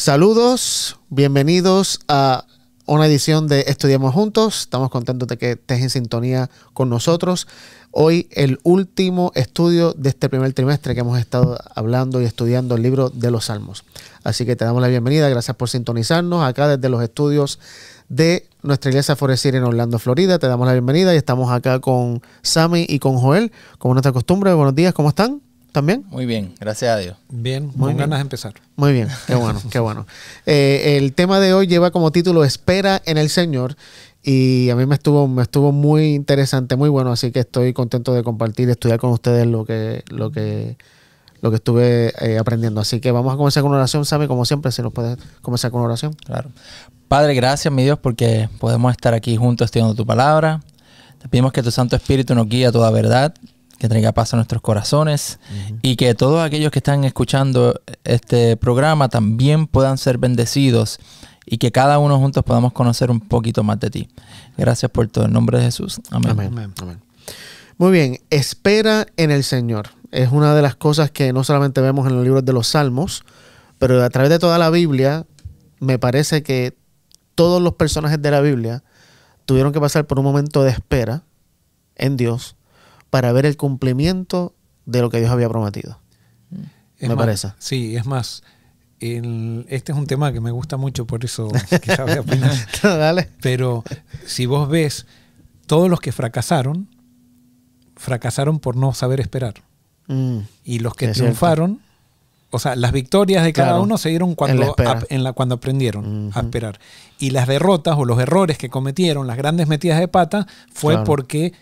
Saludos, bienvenidos a una edición de Estudiamos Juntos. Estamos contentos de que estés en sintonía con nosotros. Hoy el último estudio de este primer trimestre que hemos estado hablando y estudiando el libro de los Salmos. Así que te damos la bienvenida, gracias por sintonizarnos acá desde los estudios de nuestra iglesia Forestier en Orlando, Florida. Te damos la bienvenida y estamos acá con Sammy y con Joel, como nuestra costumbre. Buenos días, ¿cómo están? ¿También? Muy bien, gracias a Dios. Bien, Muy ganas de empezar. Muy bien, qué bueno, qué bueno. Eh, el tema de hoy lleva como título Espera en el Señor y a mí me estuvo, me estuvo muy interesante, muy bueno, así que estoy contento de compartir, y estudiar con ustedes lo que, lo que, lo que estuve eh, aprendiendo. Así que vamos a comenzar con una oración, Sammy, como siempre, si nos puede comenzar con oración. Claro. Padre, gracias, mi Dios, porque podemos estar aquí juntos estudiando tu palabra. Te pedimos que tu Santo Espíritu nos guíe a toda verdad que traiga paz a nuestros corazones y que todos aquellos que están escuchando este programa también puedan ser bendecidos y que cada uno juntos podamos conocer un poquito más de ti. Gracias por todo. En nombre de Jesús. Amén. Muy bien, espera en el Señor. Es una de las cosas que no solamente vemos en los libros de los Salmos, pero a través de toda la Biblia, me parece que todos los personajes de la Biblia tuvieron que pasar por un momento de espera en Dios para ver el cumplimiento de lo que Dios había prometido. me parece. Sí, es más, este es un tema que me gusta mucho, por eso Pero si vos ves, todos los que fracasaron, fracasaron por no saber esperar. Mm, y los que triunfaron, o sea, las victorias de cada uno se dieron cuando, aprendieron a esperar. Y las derrotas o los errores que cometieron, las grandes metidas de pata, fue porque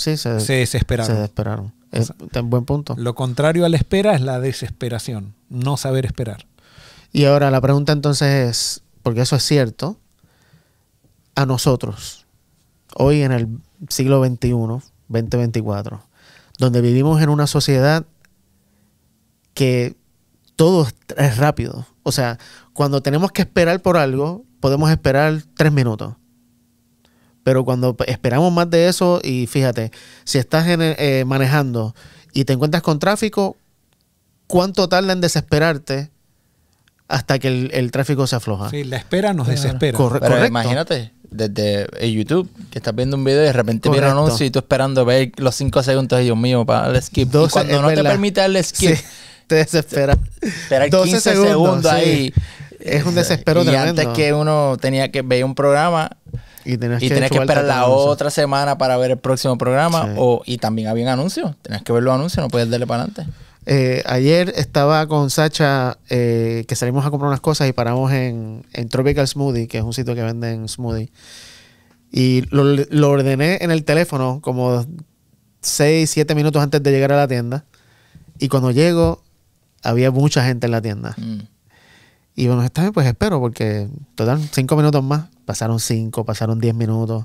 Sí, se, desesperaron. Se desesperaron. Es un buen punto. Lo contrario a la espera es la desesperación, no saber esperar. Y ahora la pregunta entonces es, porque eso es cierto, a nosotros, hoy en el siglo XXI, 2024, donde vivimos en una sociedad que todo es rápido. O sea, cuando tenemos que esperar por algo, podemos esperar tres minutos. Pero cuando esperamos más de eso, y fíjate, si estás eh, manejando y te encuentras con tráfico, ¿cuánto tarda en desesperarte hasta que el, el tráfico se afloja? Sí, la espera nos desespera. correcto. Imagínate, desde eh, YouTube, que estás viendo un video y de repente viene un anuncio y tú esperando ver los 5 segundos, y Dios mío, para el skip. cuando no te permite el skip, te desespera. Esperar 15 segundos, ahí. Es un desespero y antes que uno tenía que ver un programa y, tenés que esperar la otra semana para ver el próximo programa. O, y también había un anuncio. Tenías que ver los anuncios, no puedes darle para adelante. Eh, ayer estaba con Sacha eh, que salimos a comprar unas cosas y paramos en, Tropical Smoothie, que es un sitio que venden smoothie. Y lo, lo ordené en el teléfono como 6, 7 minutos antes de llegar a la tienda. Y cuando llego, había mucha gente en la tienda. Mm. Y bueno, pues espero porque total cinco minutos más. Pasaron cinco, pasaron diez minutos.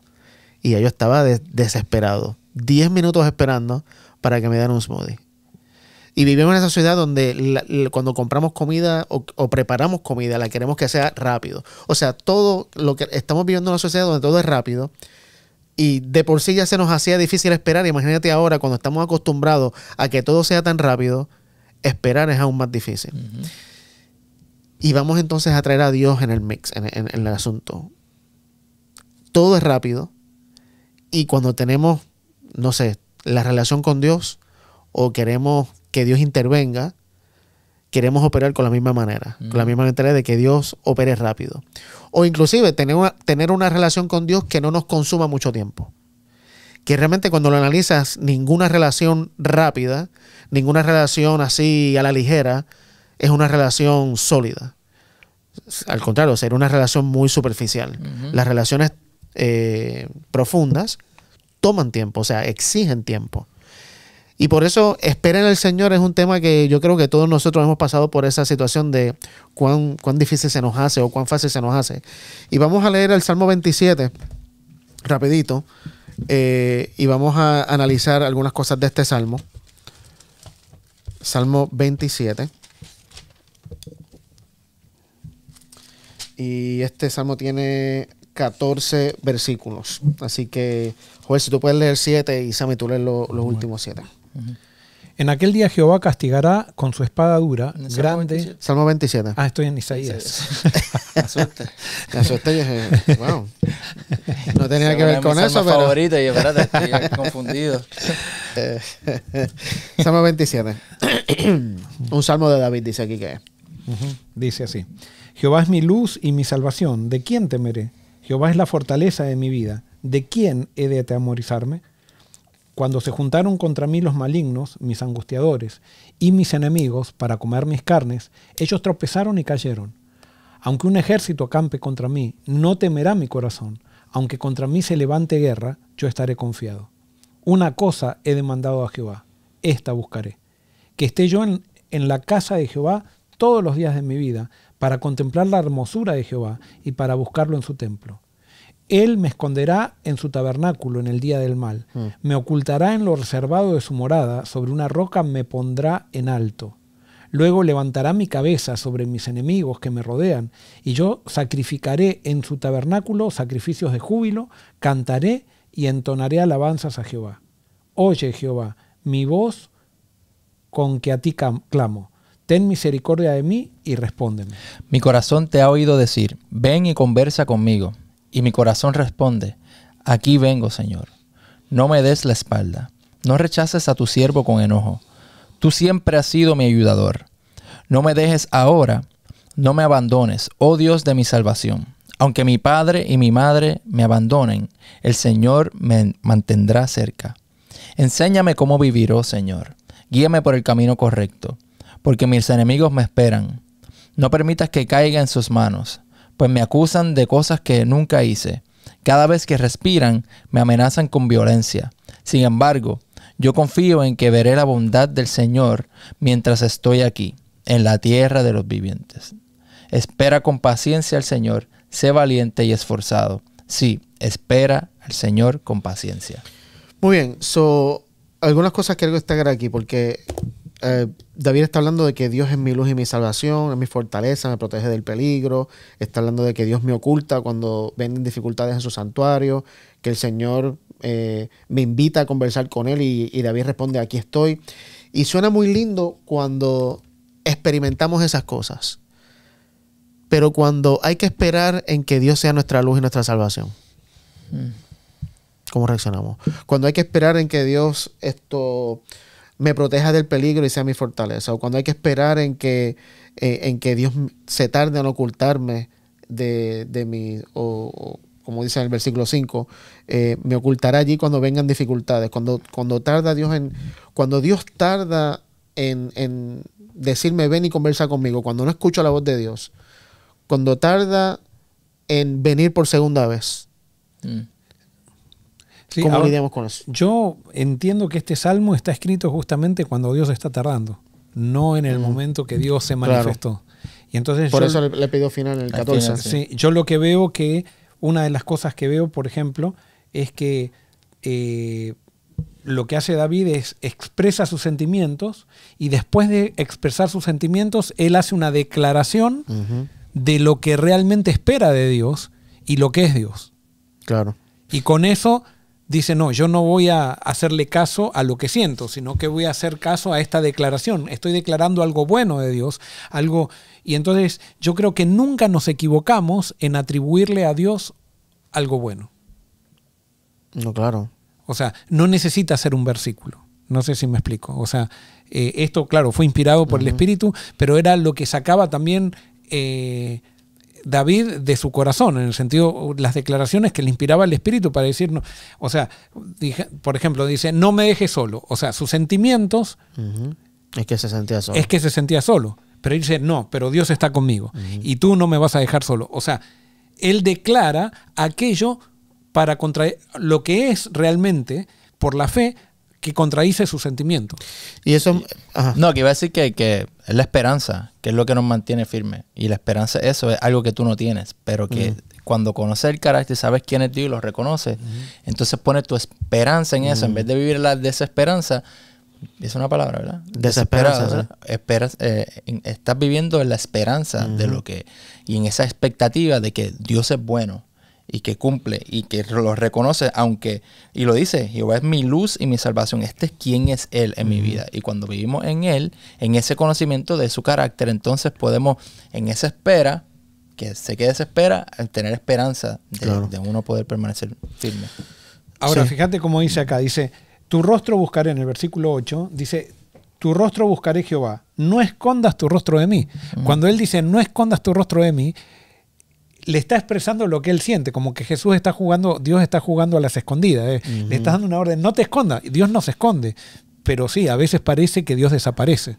Y yo estaba desesperado. Diez minutos esperando para que me dieran un smoothie. Y vivimos en esa sociedad donde cuando compramos comida o, preparamos comida, la queremos que sea rápido. O sea, todo lo que estamos viviendo en una sociedad donde todo es rápido. Y de por sí ya se nos hacía difícil esperar. Imagínate ahora cuando estamos acostumbrados a que todo sea tan rápido, esperar es aún más difícil. Y vamos entonces a traer a Dios en el mix, en, el asunto. Todo es rápido. Y cuando tenemos, no sé, la relación con Dios o queremos que Dios intervenga, queremos operar con la misma manera, con la mm. misma manera de que Dios opere rápido. O inclusive tener tener una relación con Dios que no nos consuma mucho tiempo. Que realmente cuando lo analizas, ninguna relación rápida, ninguna relación así a la ligera, es una relación sólida. Al contrario, será una relación muy superficial. Las relaciones eh, profundas toman tiempo, o sea, exigen tiempo. Y por eso, esperen en el Señor es un tema que yo creo que todos nosotros hemos pasado por esa situación de cuán, cuán difícil se nos hace o cuán fácil se nos hace. Y vamos a leer el Salmo 27, rapidito, eh, y vamos a analizar algunas cosas de este Salmo. Salmo 27. Y este salmo tiene 14 versículos. Así que, Joel, si tú puedes leer 7 y Sammy, tú lees los últimos 7. En aquel día Jehová castigará con su espada dura, Salmo grande. 27. Salmo Ah, estoy en Isaías. Me asusté. Me asusté y dije, wow. No tenía que ver con eso, pero. favorito y espérate, estoy confundido. salmo 27. Un salmo de David dice aquí que es. Dice así. Jehová es mi luz y mi salvación. ¿De quién temeré? Jehová es la fortaleza de mi vida. ¿De quién he de atemorizarme? Cuando se juntaron contra mí los malignos, mis angustiadores, y mis enemigos para comer mis carnes, ellos tropezaron y cayeron. Aunque un ejército acampe contra mí, no temerá mi corazón. Aunque contra mí se levante guerra, yo estaré confiado. Una cosa he demandado a Jehová, esta buscaré. Que esté yo en, en la casa de Jehová todos los días de mi vida, para contemplar la hermosura de Jehová y para buscarlo en su templo. Él me esconderá en su tabernáculo en el día del mal, mm. me ocultará en lo reservado de su morada, sobre una roca me pondrá en alto. Luego levantará mi cabeza sobre mis enemigos que me rodean, y yo sacrificaré en su tabernáculo sacrificios de júbilo, cantaré y entonaré alabanzas a Jehová. Oye Jehová, mi voz con que a ti clamo ten misericordia de mí y respóndeme. Mi corazón te ha oído decir, ven y conversa conmigo. Y mi corazón responde, aquí vengo, Señor. No me des la espalda. No rechaces a tu siervo con enojo. Tú siempre has sido mi ayudador. No me dejes ahora, no me abandones, oh Dios de mi salvación. Aunque mi padre y mi madre me abandonen, el Señor me mantendrá cerca. Enséñame cómo vivir, oh Señor. Guíame por el camino correcto porque mis enemigos me esperan. No permitas que caiga en sus manos, pues me acusan de cosas que nunca hice. Cada vez que respiran, me amenazan con violencia. Sin embargo, yo confío en que veré la bondad del Señor mientras estoy aquí, en la tierra de los vivientes. Espera con paciencia al Señor, sé valiente y esforzado. Sí, espera al Señor con paciencia. Muy bien, so, algunas cosas que destacar aquí, porque eh, David está hablando de que Dios es mi luz y mi salvación, es mi fortaleza, me protege del peligro. Está hablando de que Dios me oculta cuando ven dificultades en su santuario, que el Señor eh, me invita a conversar con Él y, David responde, aquí estoy. Y suena muy lindo cuando experimentamos esas cosas, pero cuando hay que esperar en que Dios sea nuestra luz y nuestra salvación. Hmm. ¿Cómo reaccionamos? Cuando hay que esperar en que Dios esto me proteja del peligro y sea mi fortaleza. O cuando hay que esperar en que, eh, en que Dios se tarde en ocultarme de, de mi, o, como dice en el versículo 5, eh, me ocultará allí cuando vengan dificultades. Cuando, cuando tarda Dios en, cuando Dios tarda en, decirme ven y conversa conmigo, cuando no escucho la voz de Dios, cuando tarda en venir por segunda vez. Mm. ¿Cómo con Yo entiendo que este salmo está escrito justamente cuando Dios está tardando, no en el momento que Dios se manifestó. Y entonces Por eso le, pido final en el 14. yo lo que veo que, una de las cosas que veo, por ejemplo, es que eh, lo que hace David es expresa sus sentimientos y después de expresar sus sentimientos, él hace una declaración de lo que realmente espera de Dios y lo que es Dios. Claro. Y con eso dice, no, yo no voy a hacerle caso a lo que siento, sino que voy a hacer caso a esta declaración. Estoy declarando algo bueno de Dios, algo... Y entonces yo creo que nunca nos equivocamos en atribuirle a Dios algo bueno. No, claro. O sea, no necesita ser un versículo. No sé si me explico. O sea, eh, esto, claro, fue inspirado por el Espíritu, pero era lo que sacaba también... Eh, David de su corazón, en el sentido, las declaraciones que le inspiraba el Espíritu para decirnos, o sea, por ejemplo, dice, no me deje solo, o sea, sus sentimientos... Es que se sentía solo. Es que se sentía solo, pero dice, no, pero Dios está conmigo y tú no me vas a dejar solo. O sea, él declara aquello para contraer lo que es realmente por la fe que contradice su sentimiento. Y eso... No, que iba a decir que, es la esperanza, que es lo que nos mantiene firme. Y la esperanza, eso es algo que tú no tienes, pero que cuando conoces el carácter, sabes quién es Dios y lo reconoces, entonces pones tu esperanza en eso, en vez de vivir la desesperanza. Es una palabra, ¿verdad? Desesperanza. Eh, estás viviendo en la esperanza de lo que... Y en esa expectativa de que Dios es bueno y que cumple y que lo reconoce, aunque, y lo dice, Jehová es mi luz y mi salvación, este es quien es Él en mi vida. Y cuando vivimos en Él, en ese conocimiento de su carácter, entonces podemos, en esa espera, que se quede esa espera, tener esperanza de, de uno poder permanecer firme. Ahora, fíjate cómo dice acá, dice, tu rostro buscaré, en el versículo 8, dice, tu rostro buscaré Jehová, no escondas tu rostro de mí. Cuando Él dice, no escondas tu rostro de mí, le está expresando lo que él siente, como que Jesús está jugando, Dios está jugando a las escondidas. Eh. Le está dando una orden, no te escondas. Dios no se esconde, pero sí, a veces parece que Dios desaparece.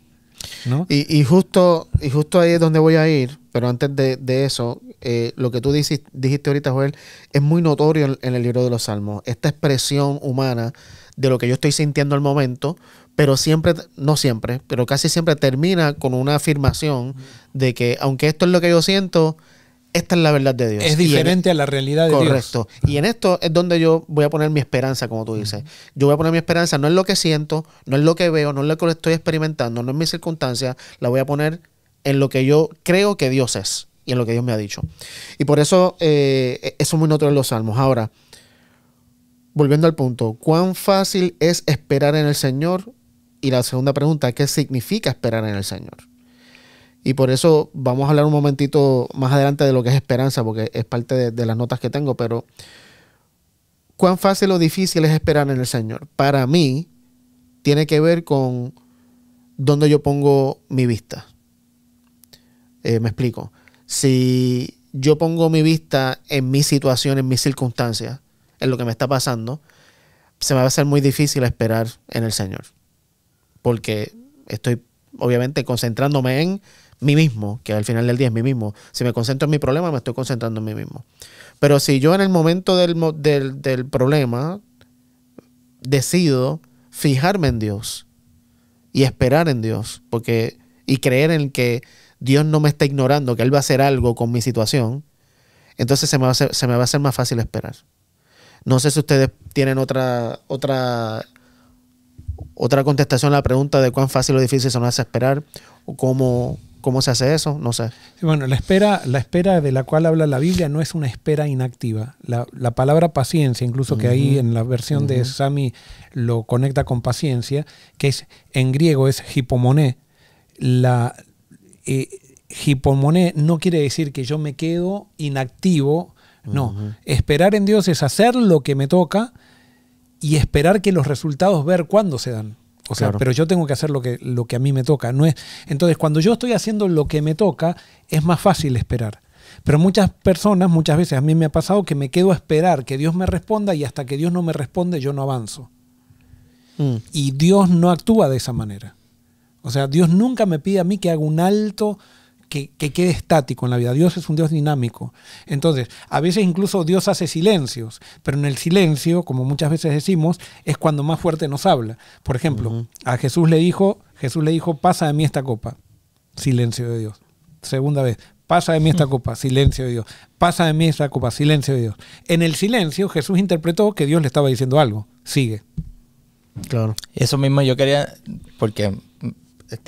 ¿no? Y, justo, y justo ahí es donde voy a ir, pero antes de, eso, eh, lo que tú dijiste, ahorita, Joel, es muy notorio en, el libro de los Salmos. Esta expresión humana de lo que yo estoy sintiendo al momento, pero siempre, no siempre, pero casi siempre termina con una afirmación de que aunque esto es lo que yo siento, esta es la verdad de Dios. Es diferente a la realidad de Dios. Correcto. Y en esto es donde yo voy a poner mi esperanza, como tú dices. Yo voy a poner mi esperanza no en lo que siento, no en lo que veo, no en lo que estoy experimentando, no en mi circunstancia, La voy a poner en lo que yo creo que Dios es y en lo que Dios me ha dicho. Y por eso eh, eso es muy notorio en los salmos. Ahora, volviendo al punto, ¿cuán fácil es esperar en el Señor? Y la segunda pregunta, ¿qué significa esperar en el Señor? Y por eso vamos a hablar un momentito más adelante de lo que es esperanza, porque es parte de, las notas que tengo, pero cuán fácil o difícil es esperar en el Señor. Para mí, tiene que ver con dónde yo pongo mi vista. Eh, me explico. Si yo pongo mi vista en mi situación, en mis circunstancias, en lo que me está pasando, se me va a hacer muy difícil esperar en el Señor. Porque estoy, obviamente, concentrándome en mí mismo, que al final del día es mí mismo. Si me concentro en mi problema, me estoy concentrando en mí mismo. Pero si yo en el momento del, problema decido fijarme en Dios y esperar en Dios, porque y creer en que Dios no me está ignorando, que Él va a hacer algo con mi situación, entonces se me va a hacer, más fácil esperar. No sé si ustedes tienen otra, otra, otra contestación a la pregunta de cuán fácil o difícil se nos hace esperar o cómo, ¿Cómo se hace eso? No sé. Bueno, la espera, la espera de la cual habla la Biblia no es una espera inactiva. La, palabra paciencia, incluso que ahí en la versión de Sami lo conecta con paciencia, que es en griego es hipomoné. La eh, hipomoné no quiere decir que yo me quedo inactivo. No, esperar en Dios es hacer lo que me toca y esperar que los resultados ver cuándo se dan. O sea, pero yo tengo que hacer lo que, lo que a mí me toca. No es, entonces, cuando yo estoy haciendo lo que me toca, es más fácil esperar. Pero muchas personas, muchas veces a mí me ha pasado que me quedo a esperar que Dios me responda y hasta que Dios no me responde yo no avanzo. Mm. Y Dios no actúa de esa manera. O sea, Dios nunca me pide a mí que haga un alto que, quede estático en la vida. Dios es un Dios dinámico. Entonces, a veces incluso Dios hace silencios, pero en el silencio, como muchas veces decimos, es cuando más fuerte nos habla. Por ejemplo, a Jesús le dijo, Jesús le dijo, pasa de mí esta copa. Silencio de Dios. Segunda vez, pasa de mí esta copa, silencio de Dios. Pasa de mí esta copa, silencio de Dios. En el silencio Jesús interpretó que Dios le estaba diciendo algo. Sigue. Claro. Eso mismo yo quería, porque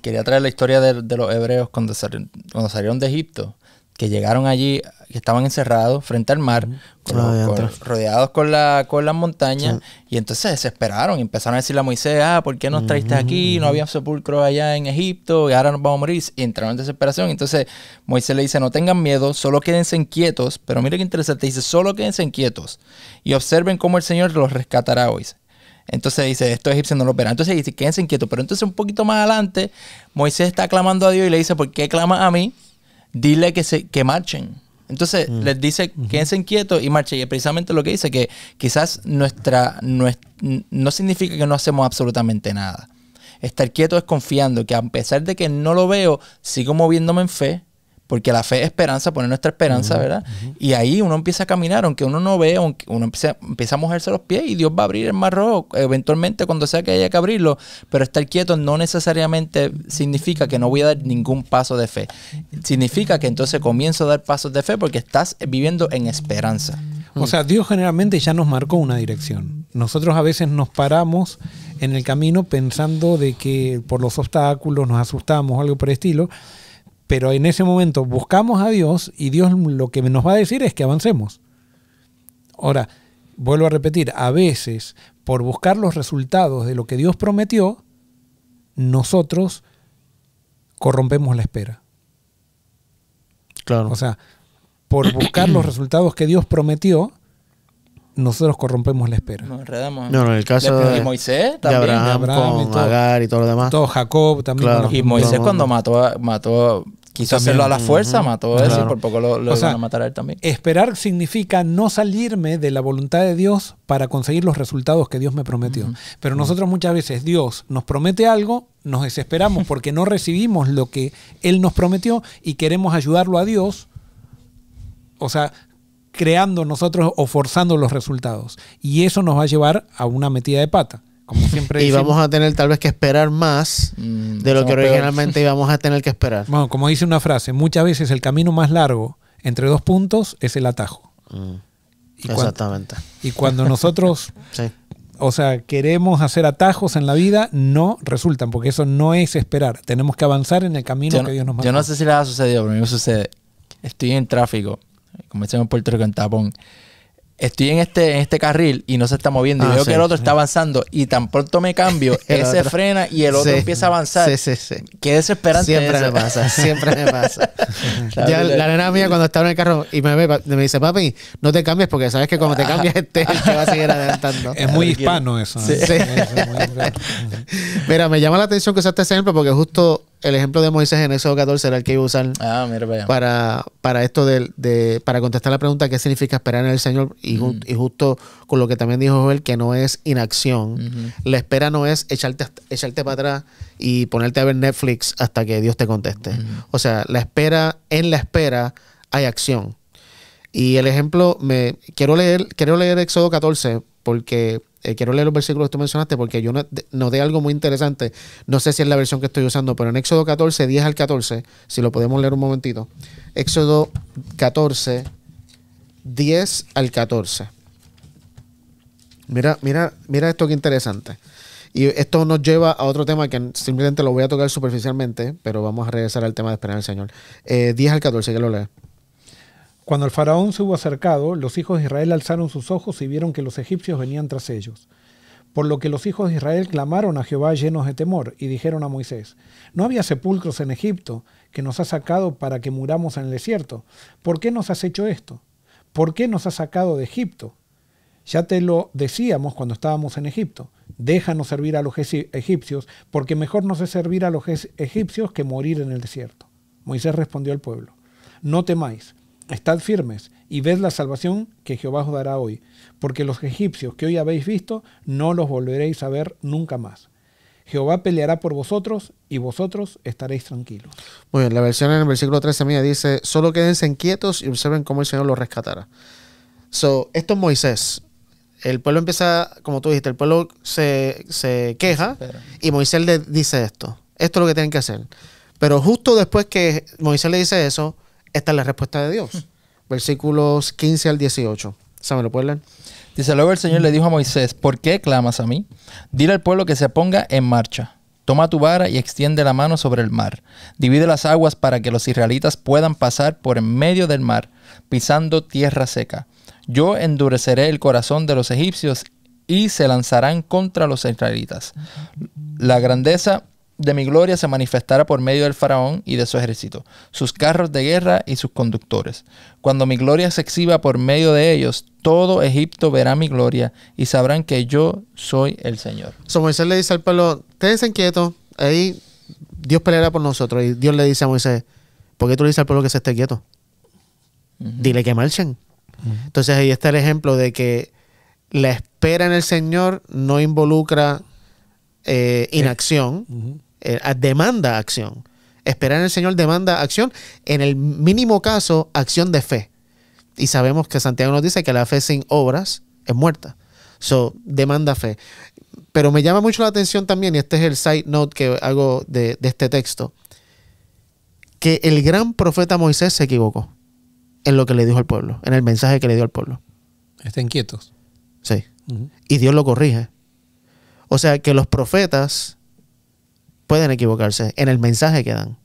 quería traer la historia de, los hebreos cuando, salieron de Egipto, que llegaron allí, que estaban encerrados frente al mar, ah, rodeados con, la, con las montañas, y entonces se desesperaron y empezaron a decirle a Moisés, ah, ¿por qué nos traiste aquí? No había sepulcro allá en Egipto y ahora nos vamos a morir. Y entraron en desesperación. Entonces Moisés le dice, no tengan miedo, solo quédense inquietos, pero mire qué interesante, dice, solo quédense quietos y observen cómo el Señor los rescatará hoy. Entonces dice, estos egipcios no lo verán. Entonces dice, quédense quietos. Pero entonces un poquito más adelante, Moisés está clamando a Dios y le dice, ¿por qué clama a mí? Dile que, se, que marchen. Entonces mm. les dice, quédense quietos y marchen. Y es precisamente lo que dice, que quizás nuestra, no significa que no hacemos absolutamente nada. Estar quieto es confiando que a pesar de que no lo veo, sigo moviéndome en fe, porque la fe es esperanza, poner nuestra esperanza, ¿verdad? Y ahí uno empieza a caminar, aunque uno no ve, aunque uno empieza, a mojarse los pies y Dios va a abrir el mar eventualmente cuando sea que haya que abrirlo, pero estar quieto no necesariamente significa que no voy a dar ningún paso de fe. Significa que entonces comienzo a dar pasos de fe porque estás viviendo en esperanza. O sea, Dios generalmente ya nos marcó una dirección. Nosotros a veces nos paramos en el camino pensando de que por los obstáculos nos asustamos o algo por el estilo, pero en ese momento buscamos a Dios y Dios lo que nos va a decir es que avancemos. Ahora, vuelvo a repetir, a veces por buscar los resultados de lo que Dios prometió, nosotros corrompemos la espera. Claro. O sea, por buscar los resultados que Dios prometió, nosotros corrompemos la espera. Nos enredamos. No, en el caso de, Moisés, también. Abraham, Agar y todo lo demás. Jacob también. y Moisés cuando mató, mató quiso hacerlo a la fuerza, mató a por poco lo, lo a matar a él también. Esperar significa no salirme de la voluntad de Dios para conseguir los resultados que Dios me prometió. Pero nosotros muchas veces Dios nos promete algo, nos desesperamos porque no recibimos lo que Él nos prometió y queremos ayudarlo a Dios. O sea, creando nosotros o forzando los resultados. Y eso nos va a llevar a una metida de pata y vamos a tener tal vez que esperar más mm, de lo que originalmente íbamos a tener que esperar. Bueno, como dice una frase, muchas veces el camino más largo entre dos puntos es el atajo. Mm, exactamente. y cuando nosotros, o sea, queremos hacer atajos en la vida, no resultan, porque eso no es esperar. Tenemos que avanzar en el camino que Dios nos manda. Yo no sé si le ha sucedido, pero a mí me sucede. Estoy en tráfico, comencé en Puerto Rico, en tapón estoy en este, en este carril y no se está moviendo. y ah, veo que el otro está avanzando y tan pronto me cambio, ese frena y el otro empieza a avanzar. Sí, sí, sí. Qué desesperante. Siempre me pasa, siempre me pasa. ya, la nena mía cuando estaba en el carro y me, ve, me dice, papi, no te cambies porque sabes que cuando te cambias este te va a seguir adelantando. Es muy hispano eso. ¿eh? Sí. Sí. Mira, me llama la atención que usaste ese ejemplo porque justo el ejemplo de Moisés en Éxodo 14 era el que iba a usar ah, para, para esto de, para contestar la pregunta qué significa esperar en el Señor y, justo con lo que también dijo Joel que no es inacción. La espera no es echarte, echarte para atrás y ponerte a ver Netflix hasta que Dios te conteste. O sea, la espera, en la espera hay acción. Y el ejemplo, me quiero leer, quiero leer Éxodo 14 porque eh, quiero leer los versículos que tú mencionaste porque yo noté algo muy interesante. No sé si es la versión que estoy usando, pero en Éxodo 14, 10 al 14, si lo podemos leer un momentito. Éxodo 14, 10 al 14. Mira, mira, mira esto que interesante. Y esto nos lleva a otro tema que simplemente lo voy a tocar superficialmente, pero vamos a regresar al tema de esperar al Señor. 10 eh, al 14, que lo lea. Cuando el faraón se hubo acercado, los hijos de Israel alzaron sus ojos y vieron que los egipcios venían tras ellos. Por lo que los hijos de Israel clamaron a Jehová llenos de temor y dijeron a Moisés, ¿no había sepulcros en Egipto que nos has sacado para que muramos en el desierto? ¿Por qué nos has hecho esto? ¿Por qué nos has sacado de Egipto? Ya te lo decíamos cuando estábamos en Egipto. Déjanos servir a los egipcios, porque mejor nos es servir a los egipcios que morir en el desierto. Moisés respondió al pueblo, no temáis, Estad firmes y ved la salvación que Jehová os dará hoy, porque los egipcios que hoy habéis visto no los volveréis a ver nunca más. Jehová peleará por vosotros y vosotros estaréis tranquilos. Muy bien, la versión en el versículo 13 mía dice, solo quédense quietos y observen cómo el Señor los rescatará. So, esto es Moisés. El pueblo empieza, como tú dijiste, el pueblo se, se queja y Moisés le dice esto. Esto es lo que tienen que hacer. Pero justo después que Moisés le dice eso, esta es la respuesta de Dios. Versículos 15 al 18. ¿Saben lo leer? Dice, luego el Señor le dijo a Moisés, ¿por qué clamas a mí? Dile al pueblo que se ponga en marcha. Toma tu vara y extiende la mano sobre el mar. Divide las aguas para que los israelitas puedan pasar por en medio del mar, pisando tierra seca. Yo endureceré el corazón de los egipcios y se lanzarán contra los israelitas. La grandeza de mi gloria se manifestará por medio del faraón y de su ejército, sus carros de guerra y sus conductores. Cuando mi gloria se exhiba por medio de ellos, todo Egipto verá mi gloria y sabrán que yo soy el Señor. So Moisés le dice al pueblo, ustedes quietos, ahí Dios peleará por nosotros. Y Dios le dice a Moisés, ¿por qué tú le dices al pueblo que se esté quieto? Dile que marchen. Entonces ahí está el ejemplo de que la espera en el Señor no involucra eh, inacción. Eh, demanda acción. Esperar en el Señor demanda acción, en el mínimo caso, acción de fe. Y sabemos que Santiago nos dice que la fe sin obras es muerta. So, demanda fe. Pero me llama mucho la atención también, y este es el side note que hago de, este texto, que el gran profeta Moisés se equivocó en lo que le dijo al pueblo, en el mensaje que le dio al pueblo. Estén quietos. Sí. Y Dios lo corrige. O sea que los profetas pueden equivocarse en el mensaje que dan.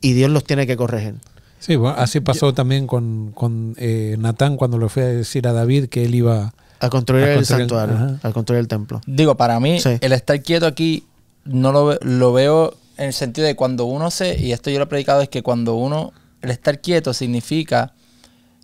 Y Dios los tiene que corregir. Sí, así pasó también con, con eh, Natán cuando le fue a decir a David que él iba a construir, el santuario, al a construir el templo. Digo, para mí, el estar quieto aquí no lo, lo veo en el sentido de cuando uno se, y esto yo lo he predicado, es que cuando uno, el estar quieto significa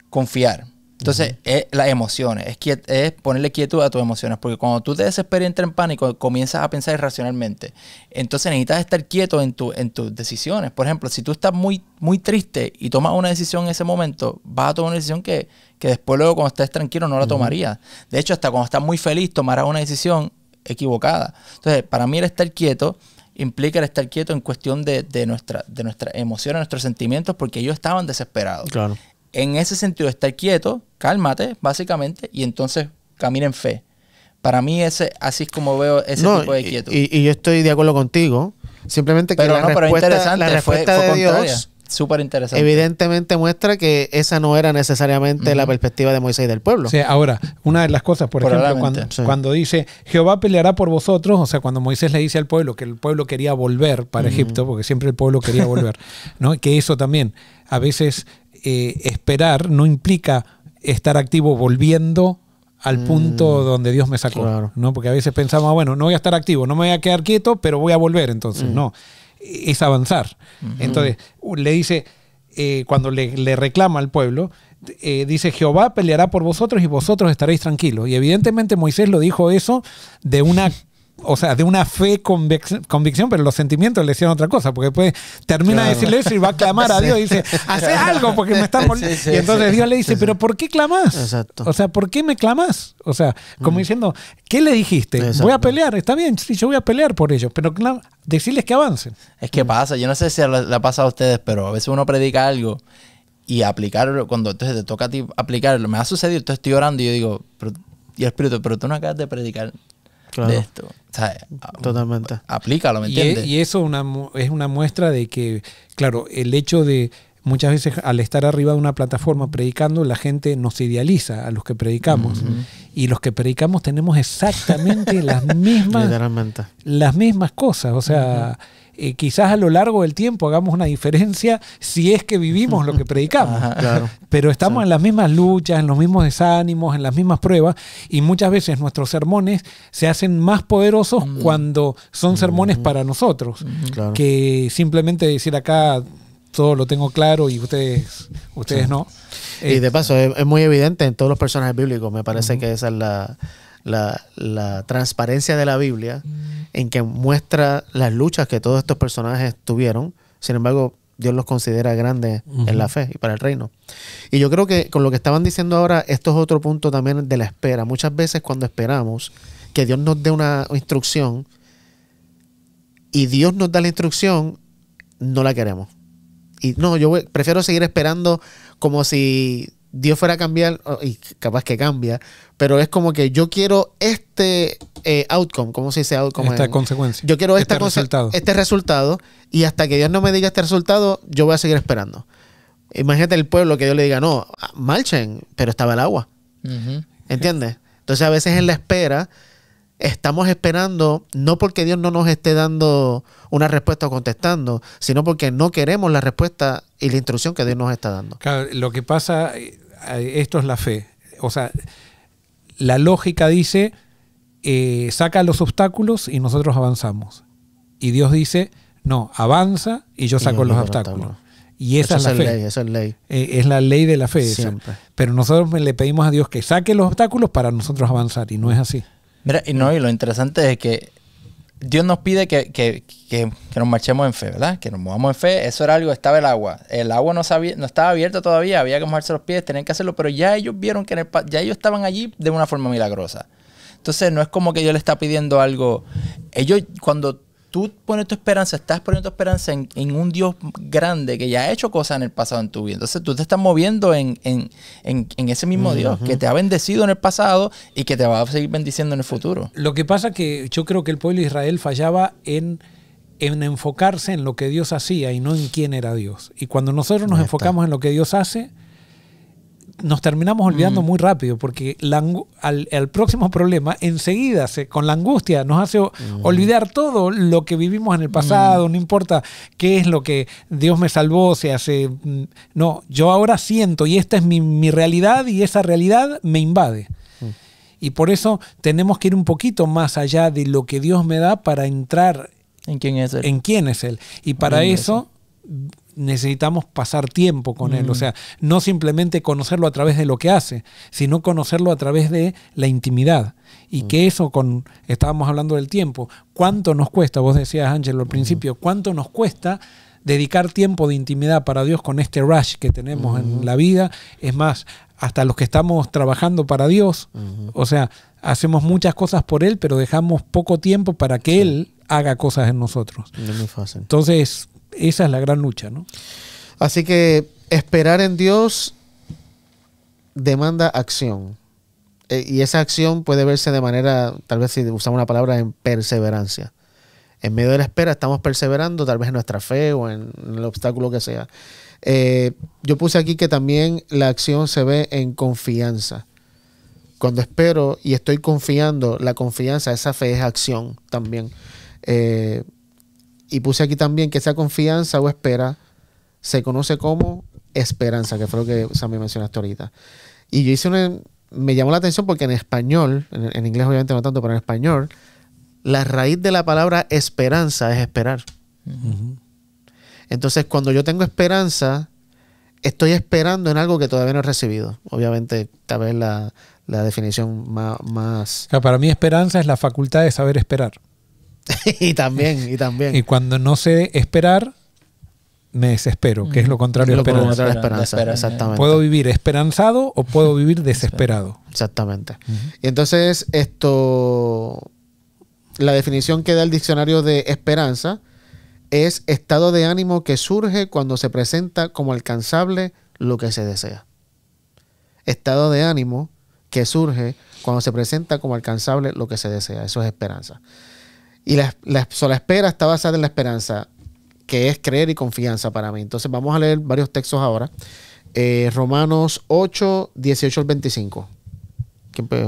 confiar. Entonces, es las emociones, es, es, ponerle quietud a tus emociones, porque cuando tú te desesperas y entras en pánico, comienzas a pensar irracionalmente. Entonces necesitas estar quieto en, tu, en tus decisiones. Por ejemplo, si tú estás muy, muy triste y tomas una decisión en ese momento, vas a tomar una decisión que, que después luego cuando estés tranquilo no la tomarías. De hecho, hasta cuando estás muy feliz, tomarás una decisión equivocada. Entonces, para mí el estar quieto implica el estar quieto en cuestión de, de, nuestra, de nuestras emociones, nuestros sentimientos, porque ellos estaban desesperados. Claro. En ese sentido, estar quieto, cálmate, básicamente, y entonces camina en fe. Para mí, ese, así es como veo ese tipo de quietud. Y, yo estoy de acuerdo contigo. Simplemente que pero la, no, respuesta, de Dios súper interesante. Evidentemente muestra que esa no era necesariamente la perspectiva de Moisés y del pueblo. Sí, ahora, una de las cosas, por ejemplo, cuando, dice Jehová peleará por vosotros, o sea, cuando Moisés le dice al pueblo que el pueblo quería volver para Egipto, porque siempre el pueblo quería volver, ¿no? Que eso también, a veces eh, esperar no implica estar activo volviendo al punto mm. donde Dios me sacó, ¿no? Porque a veces pensamos, ah, bueno, no voy a estar activo, no me voy a quedar quieto, pero voy a volver, entonces, mm. no, es avanzar. Entonces, le dice, eh, cuando le, reclama al pueblo, eh, dice, Jehová peleará por vosotros y vosotros estaréis tranquilos. Y evidentemente Moisés lo dijo eso de una o sea, de una fe convicción, pero los sentimientos le decían otra cosa, porque después termina de decirle eso y va a clamar a Dios y dice, haz algo porque me está y entonces Dios le dice, pero ¿por qué clamas? O sea, ¿por qué me clamás? O sea, como mm. diciendo, ¿qué le dijiste? Voy a pelear, está bien, sí, yo voy a pelear por ellos, pero decirles que avancen. Es que mm. pasa, yo no sé si la pasa a ustedes, pero a veces uno predica algo y aplicarlo, cuando entonces te toca a ti aplicarlo, me ha sucedido, entonces estoy orando y yo digo, pero, y el Espíritu, pero tú no acabas de predicar esto. Ah, Totalmente. Aplícalo, ¿me entiendes? E, y, eso es una muestra de que, claro, el hecho de muchas veces al estar arriba de una plataforma predicando, la gente nos idealiza a los que predicamos. Y los que predicamos tenemos exactamente las mismas las mismas cosas. O sea, eh, quizás a lo largo del tiempo hagamos una diferencia si es que vivimos lo que predicamos. Pero estamos en las mismas luchas, en los mismos desánimos, en las mismas pruebas y muchas veces nuestros sermones se hacen más poderosos mm. cuando son mm. sermones para nosotros mm, que simplemente decir acá todo lo tengo claro y ustedes, ustedes no. Y de eh, paso, es, muy evidente en todos los personajes bíblicos. Me parece que esa es la, la, transparencia de la Biblia, en que muestra las luchas que todos estos personajes tuvieron. Sin embargo, Dios los considera grandes en la fe y para el reino. Y yo creo que con lo que estaban diciendo ahora, esto es otro punto también de la espera. Muchas veces cuando esperamos que Dios nos dé una instrucción y Dios nos da la instrucción, no la queremos. Y no, yo prefiero seguir esperando como si Dios fuera a cambiar, y capaz que cambia, pero es como que yo quiero este eh, outcome, ¿cómo se dice outcome? Esta consecuencia. Yo quiero este, resultado. este resultado, y hasta que Dios no me diga este resultado, yo voy a seguir esperando. Imagínate el pueblo que Dios le diga, no, ah, marchen, pero estaba el agua. ¿Entiendes? Entonces a veces en la espera estamos esperando, no porque Dios no nos esté dando una respuesta o contestando, sino porque no queremos la respuesta y la instrucción que Dios nos está dando. Claro, lo que pasa, eh, esto es la fe. O sea, la lógica dice, eh, saca los obstáculos y nosotros avanzamos. Y Dios dice, no, avanza y yo saco los obstáculos. Y esa es la Ley, esa eh, es, ley. es la ley de la fe. Siempre. Pero nosotros le pedimos a Dios que saque los obstáculos para nosotros avanzar y no es así. Mira, no, y lo interesante es que Dios nos pide que, que, que, nos marchemos en fe, ¿verdad? Que nos movamos en fe. Eso era algo, estaba el agua. El agua no, sabía, no estaba abierta todavía, había que mojarse los pies, tenían que hacerlo, pero ya ellos vieron que en ya ellos estaban allí de una forma milagrosa. Entonces no es como que Dios le está pidiendo algo. Ellos cuando tú pones tu esperanza, estás poniendo tu esperanza en, un Dios grande que ya ha hecho cosas en el pasado en tu vida. Entonces tú te estás moviendo en, ese mismo Dios que te ha bendecido en el pasado y que te va a seguir bendiciendo en el futuro. Lo que pasa que yo creo que el pueblo de Israel fallaba en en enfocarse en lo que Dios hacía y no en quién era Dios. Y cuando nosotros nos enfocamos en lo que Dios hace, nos terminamos olvidando mm. muy rápido, porque la, al, próximo problema, enseguida, con la angustia, nos hace mm. olvidar todo lo que vivimos en el mm. pasado, no importa qué es lo que Dios me salvó, se hace... No, yo ahora siento y esta es mi, realidad y esa realidad me invade. Y por eso tenemos que ir un poquito más allá de lo que Dios me da para entrar en quién es Él. En quién es Él. Y para eso necesitamos pasar tiempo con él, o mm. sea, no simplemente conocerlo a través de lo que hace, sino conocerlo a través de la intimidad. Y mm. que eso con, estábamos hablando del tiempo, ¿cuánto nos cuesta? Vos decías, Ángel al mm. principio, ¿cuánto nos cuesta dedicar tiempo de intimidad para Dios con este rush que tenemos en la vida. Es más, hasta los que estamos trabajando para Dios, o sea, hacemos muchas cosas por Él, pero dejamos poco tiempo para que Él haga cosas en nosotros. Entonces, esa es la gran lucha, ¿no? Así que esperar en Dios demanda acción. Eh, y esa acción puede verse de manera, tal vez si usamos una palabra, en perseverancia. En medio de la espera estamos perseverando, tal vez en nuestra fe o en, el obstáculo que sea. Eh, yo puse aquí que también la acción se ve en confianza. Cuando espero y estoy confiando, la confianza, esa fe es acción también. Eh, y puse aquí también que esa confianza o espera se conoce como esperanza, que fue lo que Sammy mencionaste ahorita. Y yo hice una, me llamó la atención porque en español, en, inglés obviamente no tanto, pero en español, la raíz de la palabra esperanza es esperar. Entonces, cuando yo tengo esperanza, estoy esperando en algo que todavía no he recibido. Obviamente, tal vez la, definición más... para mí esperanza es la facultad de saber esperar. y también, y también. Y cuando no sé esperar, me desespero, que es lo mm. contrario, lo esperanza. Puedo vivir esperanzado o puedo vivir desesperado. Exactamente. Y entonces, esto. La definición que da el diccionario de esperanza es estado de ánimo que surge cuando se presenta como alcanzable lo que se desea. Estado de ánimo que surge cuando se presenta como alcanzable lo que se desea. Eso es esperanza. Y la, sola espera está basada en la esperanza, que es creer y confianza para mí. Entonces vamos a leer varios textos ahora. Eh, Romanos 8, 18 al 25.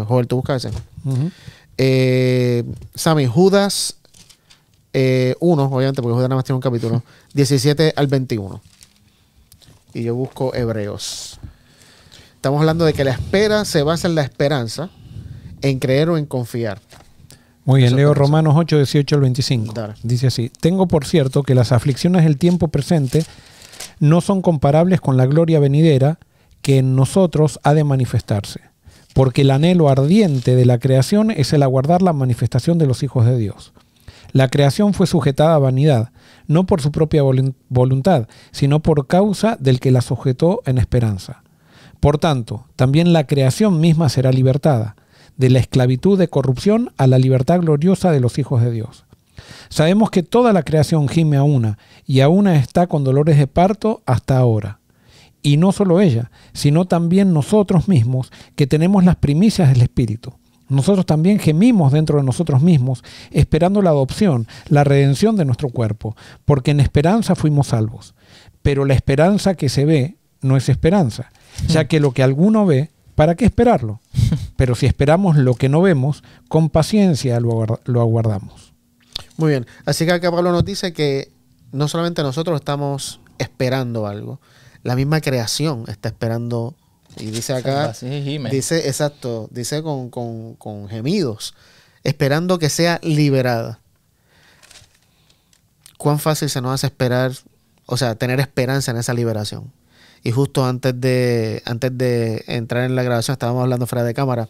Joder, tú buscas ese. Eh, Judas 1, eh, obviamente, porque Judas nada más tiene un capítulo, 17 al 21. Y yo busco Hebreos. Estamos hablando de que la espera se basa en la esperanza, en creer o en confiar. Muy bien, leo Romanos 8, 18 al 25. Dice así, tengo por cierto que las aflicciones del tiempo presente no son comparables con la gloria venidera que en nosotros ha de manifestarse, porque el anhelo ardiente de la creación es el aguardar la manifestación de los hijos de Dios. La creación fue sujetada a vanidad, no por su propia voluntad, sino por causa del que la sujetó en esperanza. Por tanto, también la creación misma será libertada de la esclavitud de corrupción a la libertad gloriosa de los hijos de Dios. Sabemos que toda la creación gime a una, y a una está con dolores de parto hasta ahora. Y no solo ella, sino también nosotros mismos, que tenemos las primicias del Espíritu. Nosotros también gemimos dentro de nosotros mismos, esperando la adopción, la redención de nuestro cuerpo, porque en esperanza fuimos salvos. Pero la esperanza que se ve no es esperanza, ya mm. que lo que alguno ve, ¿para qué esperarlo? pero si esperamos lo que no vemos, con paciencia lo, aguardamos. Muy bien, así que acá Pablo nos dice que no solamente nosotros estamos esperando algo, la misma creación está esperando, y dice acá, dice, exacto, dice con, con, con gemidos, esperando que sea liberada. ¿Cuán fácil se nos hace esperar, o sea, tener esperanza en esa liberación? Y justo antes de, antes de entrar en la grabación, estábamos hablando fuera de cámara.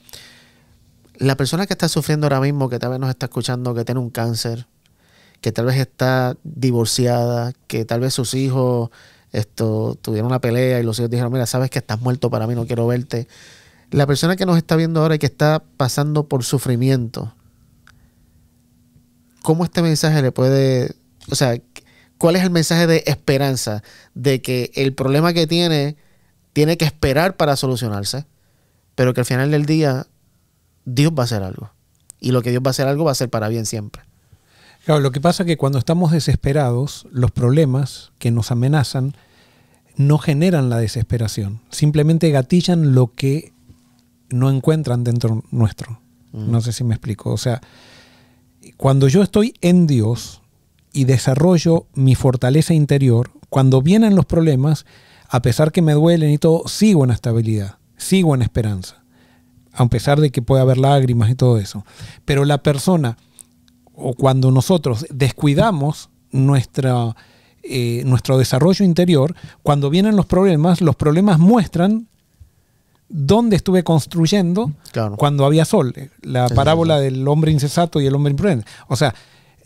La persona que está sufriendo ahora mismo, que tal vez nos está escuchando, que tiene un cáncer, que tal vez está divorciada, que tal vez sus hijos esto, tuvieron una pelea y los hijos dijeron, mira, sabes que estás muerto para mí, no quiero verte. La persona que nos está viendo ahora y que está pasando por sufrimiento, ¿cómo este mensaje le puede, o sea, ¿Cuál es el mensaje de esperanza? De que el problema que tiene tiene que esperar para solucionarse, pero que al final del día Dios va a hacer algo. Y lo que Dios va a hacer algo va a ser para bien siempre. Claro, lo que pasa es que cuando estamos desesperados, los problemas que nos amenazan no generan la desesperación, simplemente gatillan lo que no encuentran dentro nuestro. No mm. sé si me explico. O sea, cuando yo estoy en Dios, y desarrollo mi fortaleza interior, cuando vienen los problemas, a pesar que me duelen y todo, sigo en estabilidad, sigo en esperanza, a pesar de que puede haber lágrimas y todo eso. Pero la persona, o cuando nosotros descuidamos nuestra, eh, nuestro desarrollo interior, cuando vienen los problemas, los problemas muestran dónde estuve construyendo cuando había sol. La parábola del hombre insensato y el hombre imprudente. O sea,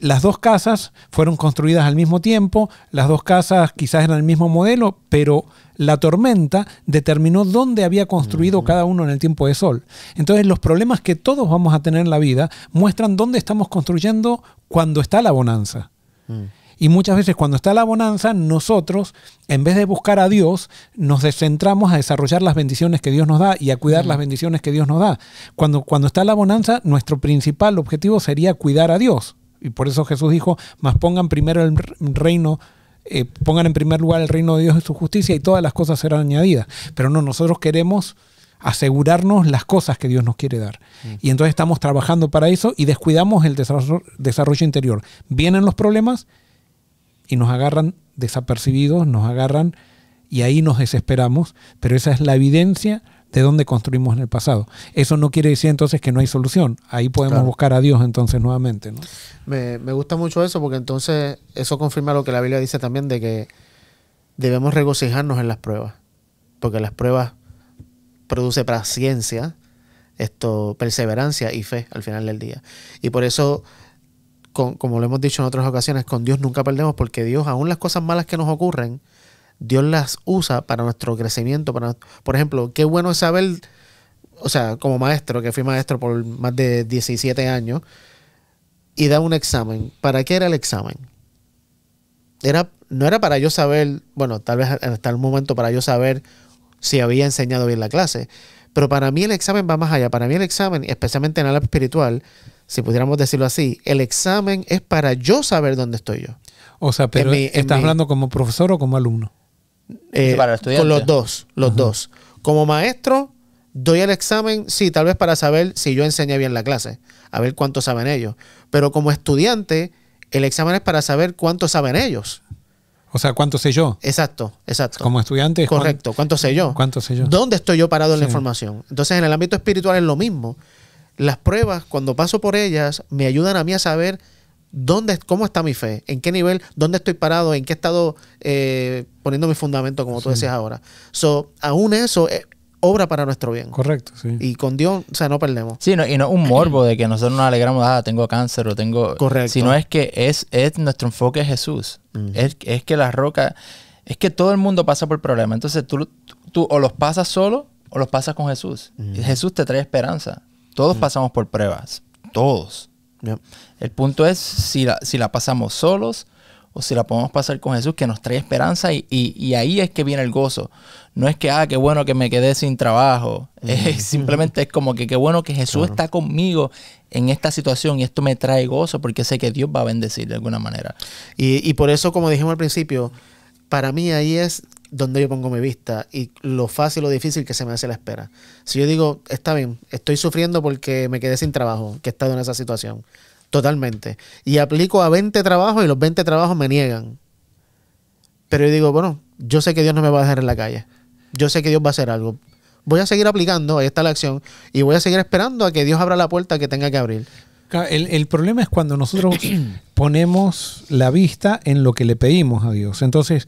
las dos casas fueron construidas al mismo tiempo, las dos casas quizás eran el mismo modelo, pero la tormenta determinó dónde había construido cada uno en el tiempo de sol. Entonces los problemas que todos vamos a tener en la vida muestran dónde estamos construyendo cuando está la bonanza. Mm. Y muchas veces cuando está la bonanza, nosotros, en vez de buscar a Dios, nos descentramos a desarrollar las bendiciones que Dios nos da y a cuidar mm. las bendiciones que Dios nos da. Cuando, cuando está la bonanza, nuestro principal objetivo sería cuidar a Dios. Y por eso Jesús dijo, más pongan primero el reino, eh, pongan en primer lugar el reino de Dios y su justicia y todas las cosas serán añadidas. Pero no, nosotros queremos asegurarnos las cosas que Dios nos quiere dar. Mm. Y entonces estamos trabajando para eso y descuidamos el desarrollo interior. Vienen los problemas y nos agarran desapercibidos, nos agarran y ahí nos desesperamos, pero esa es la evidencia de dónde construimos en el pasado. Eso no quiere decir entonces que no hay solución. Ahí podemos buscar a Dios entonces nuevamente. Me, gusta mucho eso porque entonces eso confirma lo que la Biblia dice también de que debemos regocijarnos en las pruebas. Porque las pruebas produce paciencia, esto, perseverancia y fe al final del día. Y por eso, como lo hemos dicho en otras ocasiones, con Dios nunca perdemos porque Dios, aún las cosas malas que nos ocurren, Dios las usa para nuestro crecimiento. Para, por ejemplo, qué bueno es saber, o sea, como maestro, que fui maestro por más de 17 años, y da un examen. ¿Para qué era el examen? Era, no era para yo saber, bueno, tal vez hasta el momento para yo saber si había enseñado bien la clase, pero para mí el examen va más allá. Para mí el examen, especialmente en el espiritual, si pudiéramos decirlo así, el examen es para yo saber dónde estoy yo. O sea, pero ¿estás hablando como profesor o como alumno? Eh, para con los dos, los dos. Como maestro, doy el examen, sí, tal vez para saber si yo enseñé bien la clase, a ver cuánto saben ellos. Pero como estudiante, el examen es para saber cuánto saben ellos. O sea, cuánto sé yo. Exacto, exacto. Como estudiante. Correcto, cuánto sé yo. ¿Cuánto sé yo? ¿Dónde estoy yo parado en la información? Entonces, en el ámbito espiritual es lo mismo. Las pruebas, cuando paso por ellas, me ayudan a mí a saber ¿Dónde, ¿Cómo está mi fe? ¿En qué nivel? ¿Dónde estoy parado? ¿En qué he estado eh, poniendo mi fundamento, como tú decías ahora? So, aún eso eh, obra para nuestro bien. Correcto, sí. Y con Dios, o sea, no perdemos. Sí, no, y no un morbo de que nosotros nos alegramos, ah, tengo cáncer o tengo... Correcto. Sino es que es, es nuestro enfoque Jesús. Es, que la roca... Es que todo el mundo pasa por problemas. Entonces tú, tú o los pasas solo o los pasas con Jesús. Jesús te trae esperanza. Todos pasamos por pruebas. Todos. El punto es si la, si la pasamos solos o si la podemos pasar con Jesús, que nos trae esperanza y, ahí es que viene el gozo. No es que, ah, qué bueno que me quedé sin trabajo. simplemente es como que qué bueno que Jesús está conmigo en esta situación y esto me trae gozo porque sé que Dios va a bendecir de alguna manera. Y, y por eso, como dijimos al principio, para mí ahí es donde yo pongo mi vista y lo fácil o difícil que se me hace la espera. Si yo digo, está bien, estoy sufriendo porque me quedé sin trabajo, que he estado en esa situación, totalmente, y aplico a 20 trabajos y los 20 trabajos me niegan. Pero yo digo, bueno, yo sé que Dios no me va a dejar en la calle, yo sé que Dios va a hacer algo. Voy a seguir aplicando, ahí está la acción, y voy a seguir esperando a que Dios abra la puerta que tenga que abrir. El, el, problema es cuando nosotros ponemos la vista en lo que le pedimos a Dios. Entonces,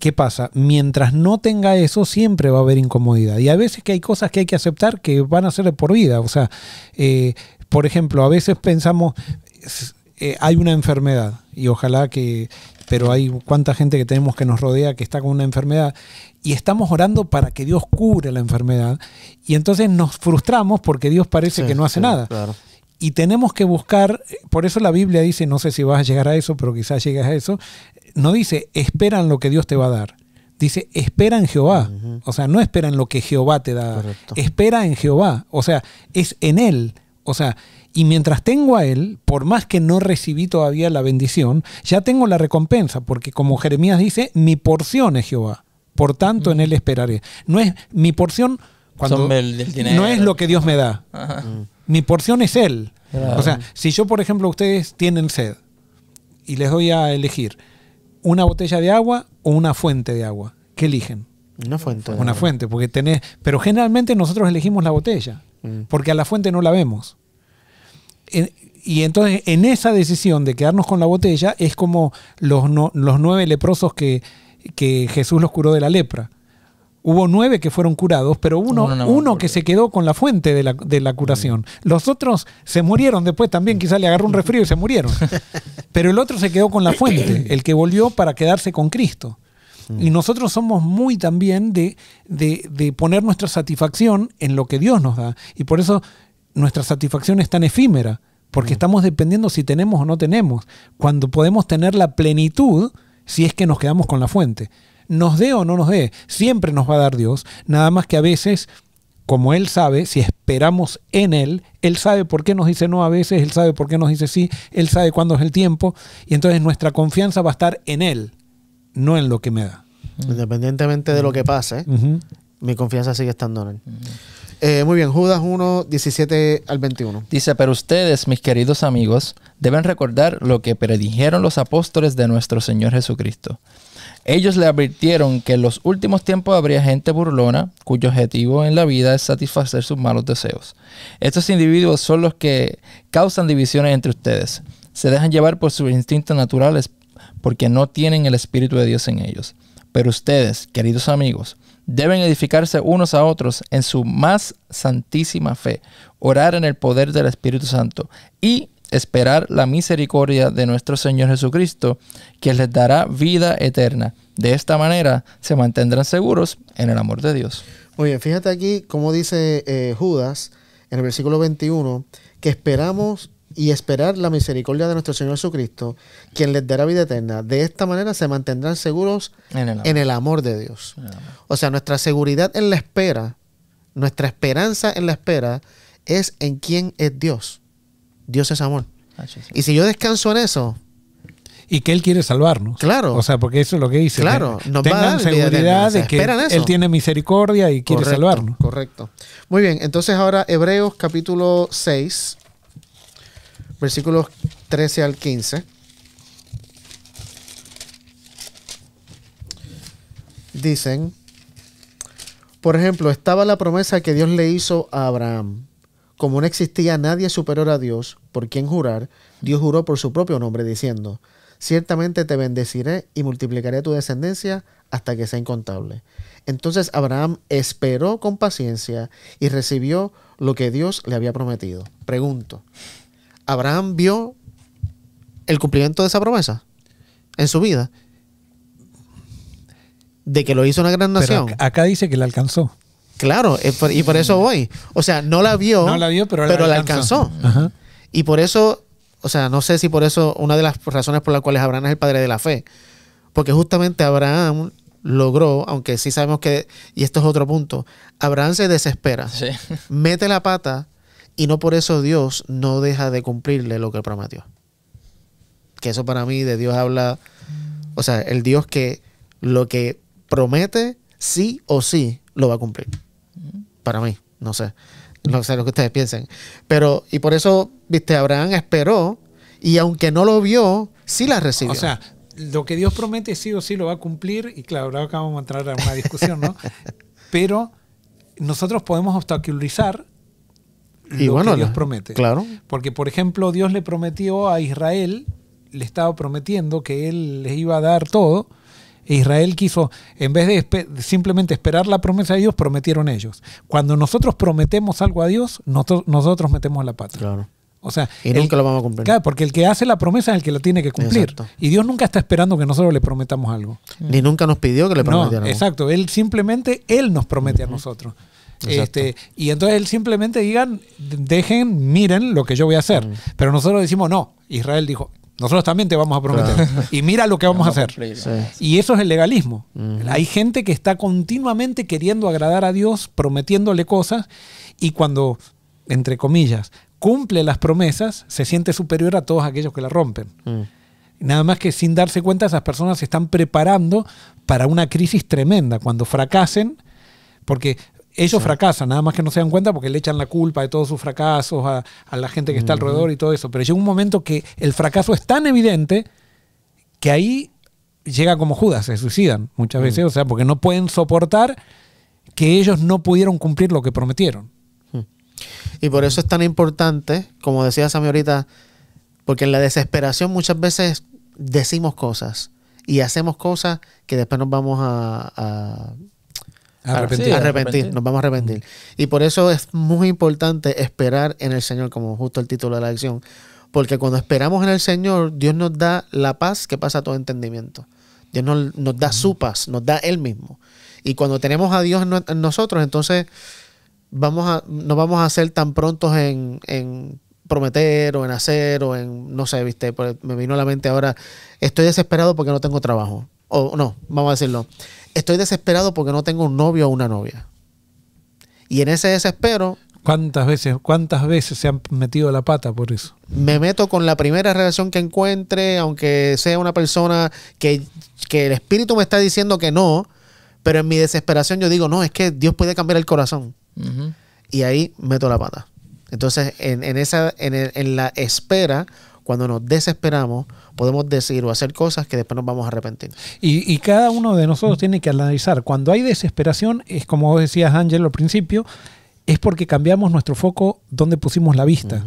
¿Qué pasa? Mientras no tenga eso, siempre va a haber incomodidad. Y a veces que hay cosas que hay que aceptar que van a ser por vida. O sea, eh, por ejemplo, a veces pensamos, eh, hay una enfermedad y ojalá que, pero hay cuánta gente que tenemos que nos rodea que está con una enfermedad y estamos orando para que Dios cure la enfermedad y entonces nos frustramos porque Dios parece que no hace nada. Y tenemos que buscar, eh, por eso la Biblia dice, no sé si vas a llegar a eso, pero quizás llegues a eso, no dice esperan lo que Dios te va a dar, dice espera en Jehová. O sea, no espera en lo que Jehová te da, espera en Jehová. O sea, es en Él. O sea, y mientras tengo a Él, por más que no recibí todavía la bendición, ya tengo la recompensa, porque como Jeremías dice, mi porción es Jehová. Por tanto, en Él esperaré. No es mi porción cuando no es lo que Dios me da. Mm. Mi porción es Él. O sea, si yo, por ejemplo, ustedes tienen sed y les doy a elegir, una botella de agua o una fuente de agua? ¿Qué eligen? Una fuente. Una fuente, porque tenés. Pero generalmente nosotros elegimos la botella, mm. porque a la fuente no la vemos. y entonces en esa decisión de quedarnos con la botella es como los, los nueve leprosos que, que Jesús los curó de la lepra. Hubo nueve que fueron curados, pero uno, que se quedó con la fuente de la, curación. Los otros se murieron después también, quizás le agarró un resfrío y se murieron. Pero el otro se quedó con la fuente, el que volvió para quedarse con Cristo. Mm. Y nosotros somos muy también de, de, de poner nuestra satisfacción en lo que Dios nos da. Y por eso nuestra satisfacción es tan efímera, porque mm. estamos dependiendo si tenemos o no tenemos, cuando podemos tener la plenitud si es que nos quedamos con la fuente nos dé o no nos dé, siempre nos va a dar Dios, nada más que a veces, como Él sabe, si esperamos en Él, Él sabe por qué nos dice no a veces, Él sabe por qué nos dice sí, Él sabe cuándo es el tiempo, y entonces nuestra confianza va a estar en Él, no en lo que me da. Mm. Independientemente de lo que pase, mi confianza sigue estando en Él. Eh, muy bien, Judas 1, 17 al 21. Dice, pero ustedes, mis queridos amigos, deben recordar lo que predijeron los apóstoles de nuestro Señor Jesucristo. Ellos le advirtieron que en los últimos tiempos habría gente burlona cuyo objetivo en la vida es satisfacer sus malos deseos. Estos individuos son los que causan divisiones entre ustedes. Se dejan llevar por sus instintos naturales porque no tienen el Espíritu de Dios en ellos. Pero ustedes, queridos amigos, deben edificarse unos a otros en su más santísima fe, orar en el poder del Espíritu Santo y esperar la misericordia de nuestro Señor Jesucristo, quien les dará vida eterna. De esta manera se mantendrán seguros en el amor de Dios. Muy bien, fíjate aquí cómo dice eh, Judas en el versículo 21, que esperamos y esperar la misericordia de nuestro Señor Jesucristo, quien les dará vida eterna. De esta manera se mantendrán seguros en el amor, de Dios. O sea, nuestra seguridad en la espera, nuestra esperanza en la espera, es en quién es Dios. Dios es amor. Ah, y si yo descanso en eso. Y que Él quiere salvarnos. Claro. O sea, porque eso es lo que dice. Claro. Nos tengan seguridad de que Él tiene misericordia y quiere salvarnos. Correcto. Muy bien. Entonces ahora Hebreos capítulo 6, versículos 13 al 15. Dicen, por ejemplo, estaba la promesa que Dios le hizo a Abraham como no existía nadie superior a Dios por quien jurar, Dios juró por su propio nombre diciendo, ciertamente te bendeciré y multiplicaré tu descendencia hasta que sea incontable. Entonces Abraham esperó con paciencia y recibió lo que Dios le había prometido. Pregunto, ¿Abraham vio el cumplimiento de esa promesa en su vida? De que lo hizo una gran nación. acá dice que la alcanzó. Claro, eh, y por eso mm. voy. O sea, no la vio, pero, la alcanzó. Y por eso, o sea, no sé si por eso una de las razones por las cuales Abraham es el padre de la fe. Porque justamente Abraham logró, aunque sí sabemos que, y esto es otro punto, Abraham se desespera, mete la pata y no por eso Dios no deja de cumplirle lo que prometió. Que eso para mí de Dios habla, o sea, el Dios que lo que promete, sí o sí, lo va a cumplir para mí, no sé, no sé lo que ustedes piensen. Pero, y por eso, viste, Abraham esperó y aunque no lo vio, sí la recibió. O sea, lo que Dios promete sí o sí lo va a cumplir y claro, ahora vamos a entrar a una discusión, ¿no? Pero nosotros podemos obstaculizar lo que Dios promete. Claro. Porque, por ejemplo, Dios le prometió a Israel, le estaba prometiendo que Él les iba a dar todo, Israel quiso, en vez de simplemente esperar la promesa de Dios, prometieron ellos. Cuando nosotros prometemos algo a Dios, nosotros, metemos la pata. O sea, y nunca lo vamos a cumplir. porque el que hace la promesa es el que la tiene que cumplir. Y Dios nunca está esperando que nosotros le prometamos algo. Ni mm. nunca nos pidió que le prometiéramos. No, exacto, Él simplemente, Él nos promete a nosotros. Este, y entonces Él simplemente digan, dejen, miren lo que yo voy a hacer. Mm. Pero nosotros decimos, no, Israel dijo, nosotros también te vamos a prometer. Y mira lo que vamos, a hacer. Y eso es el legalismo. Hay gente que está continuamente queriendo agradar a Dios, prometiéndole cosas, y cuando, entre comillas, cumple las promesas, se siente superior a todos aquellos que la rompen. Mm. Nada más que sin darse cuenta, esas personas se están preparando para una crisis tremenda. Cuando fracasen, porque ellos fracasan, nada más que no se dan cuenta porque le echan la culpa de todos sus fracasos a, la gente que está alrededor y todo eso. Pero llega un momento que el fracaso es tan evidente que ahí llega como Judas, se suicidan muchas veces, o sea, porque no pueden soportar que ellos no pudieron cumplir lo que prometieron. Y por eso es tan importante, como decía Sammy ahorita, porque en la desesperación muchas veces decimos cosas y hacemos cosas que después nos vamos a Ah, arrepentir. arrepentir. nos vamos a arrepentir. Y por eso es muy importante esperar en el Señor, como justo el título de la lección, porque cuando esperamos en el Señor, Dios nos da la paz que pasa a todo entendimiento. Dios nos, da su paz, nos da Él mismo. Y cuando tenemos a Dios en nosotros, entonces vamos a, no vamos a ser tan prontos en, en prometer o en hacer o en, no sé, viste, pues me vino a la mente ahora, estoy desesperado porque no tengo trabajo. O no, vamos a decirlo estoy desesperado porque no tengo un novio o una novia. Y en ese desespero... ¿Cuántas veces, cuántas veces se han metido la pata por eso? Me meto con la primera relación que encuentre, aunque sea una persona que, que el espíritu me está diciendo que no, pero en mi desesperación yo digo, no, es que Dios puede cambiar el corazón. Y ahí meto la pata. Entonces, en, en esa, en, en la espera cuando nos desesperamos, podemos decir o hacer cosas que después nos vamos a arrepentir. Y, cada uno de nosotros tiene que analizar. Cuando hay desesperación, es como decías, Ángel, al principio, es porque cambiamos nuestro foco donde pusimos la vista.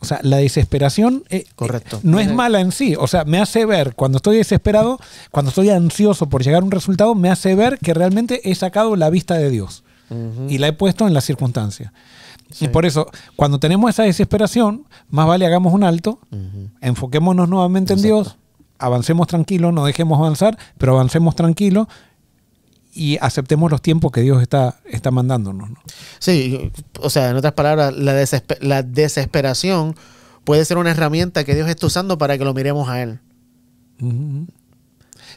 O sea, la desesperación eh, eh, no es mala en sí. O sea, me hace ver, cuando estoy desesperado, cuando estoy ansioso por llegar a un resultado, me hace ver que realmente he sacado la vista de Dios y la he puesto en la circunstancia. Y por eso, cuando tenemos esa desesperación, más vale hagamos un alto, enfoquémonos nuevamente en Dios, avancemos tranquilo, no dejemos avanzar, pero avancemos tranquilo y aceptemos los tiempos que Dios está, está mandándonos. Sí, o sea, en otras palabras, la, desesperación puede ser una herramienta que Dios está usando para que lo miremos a Él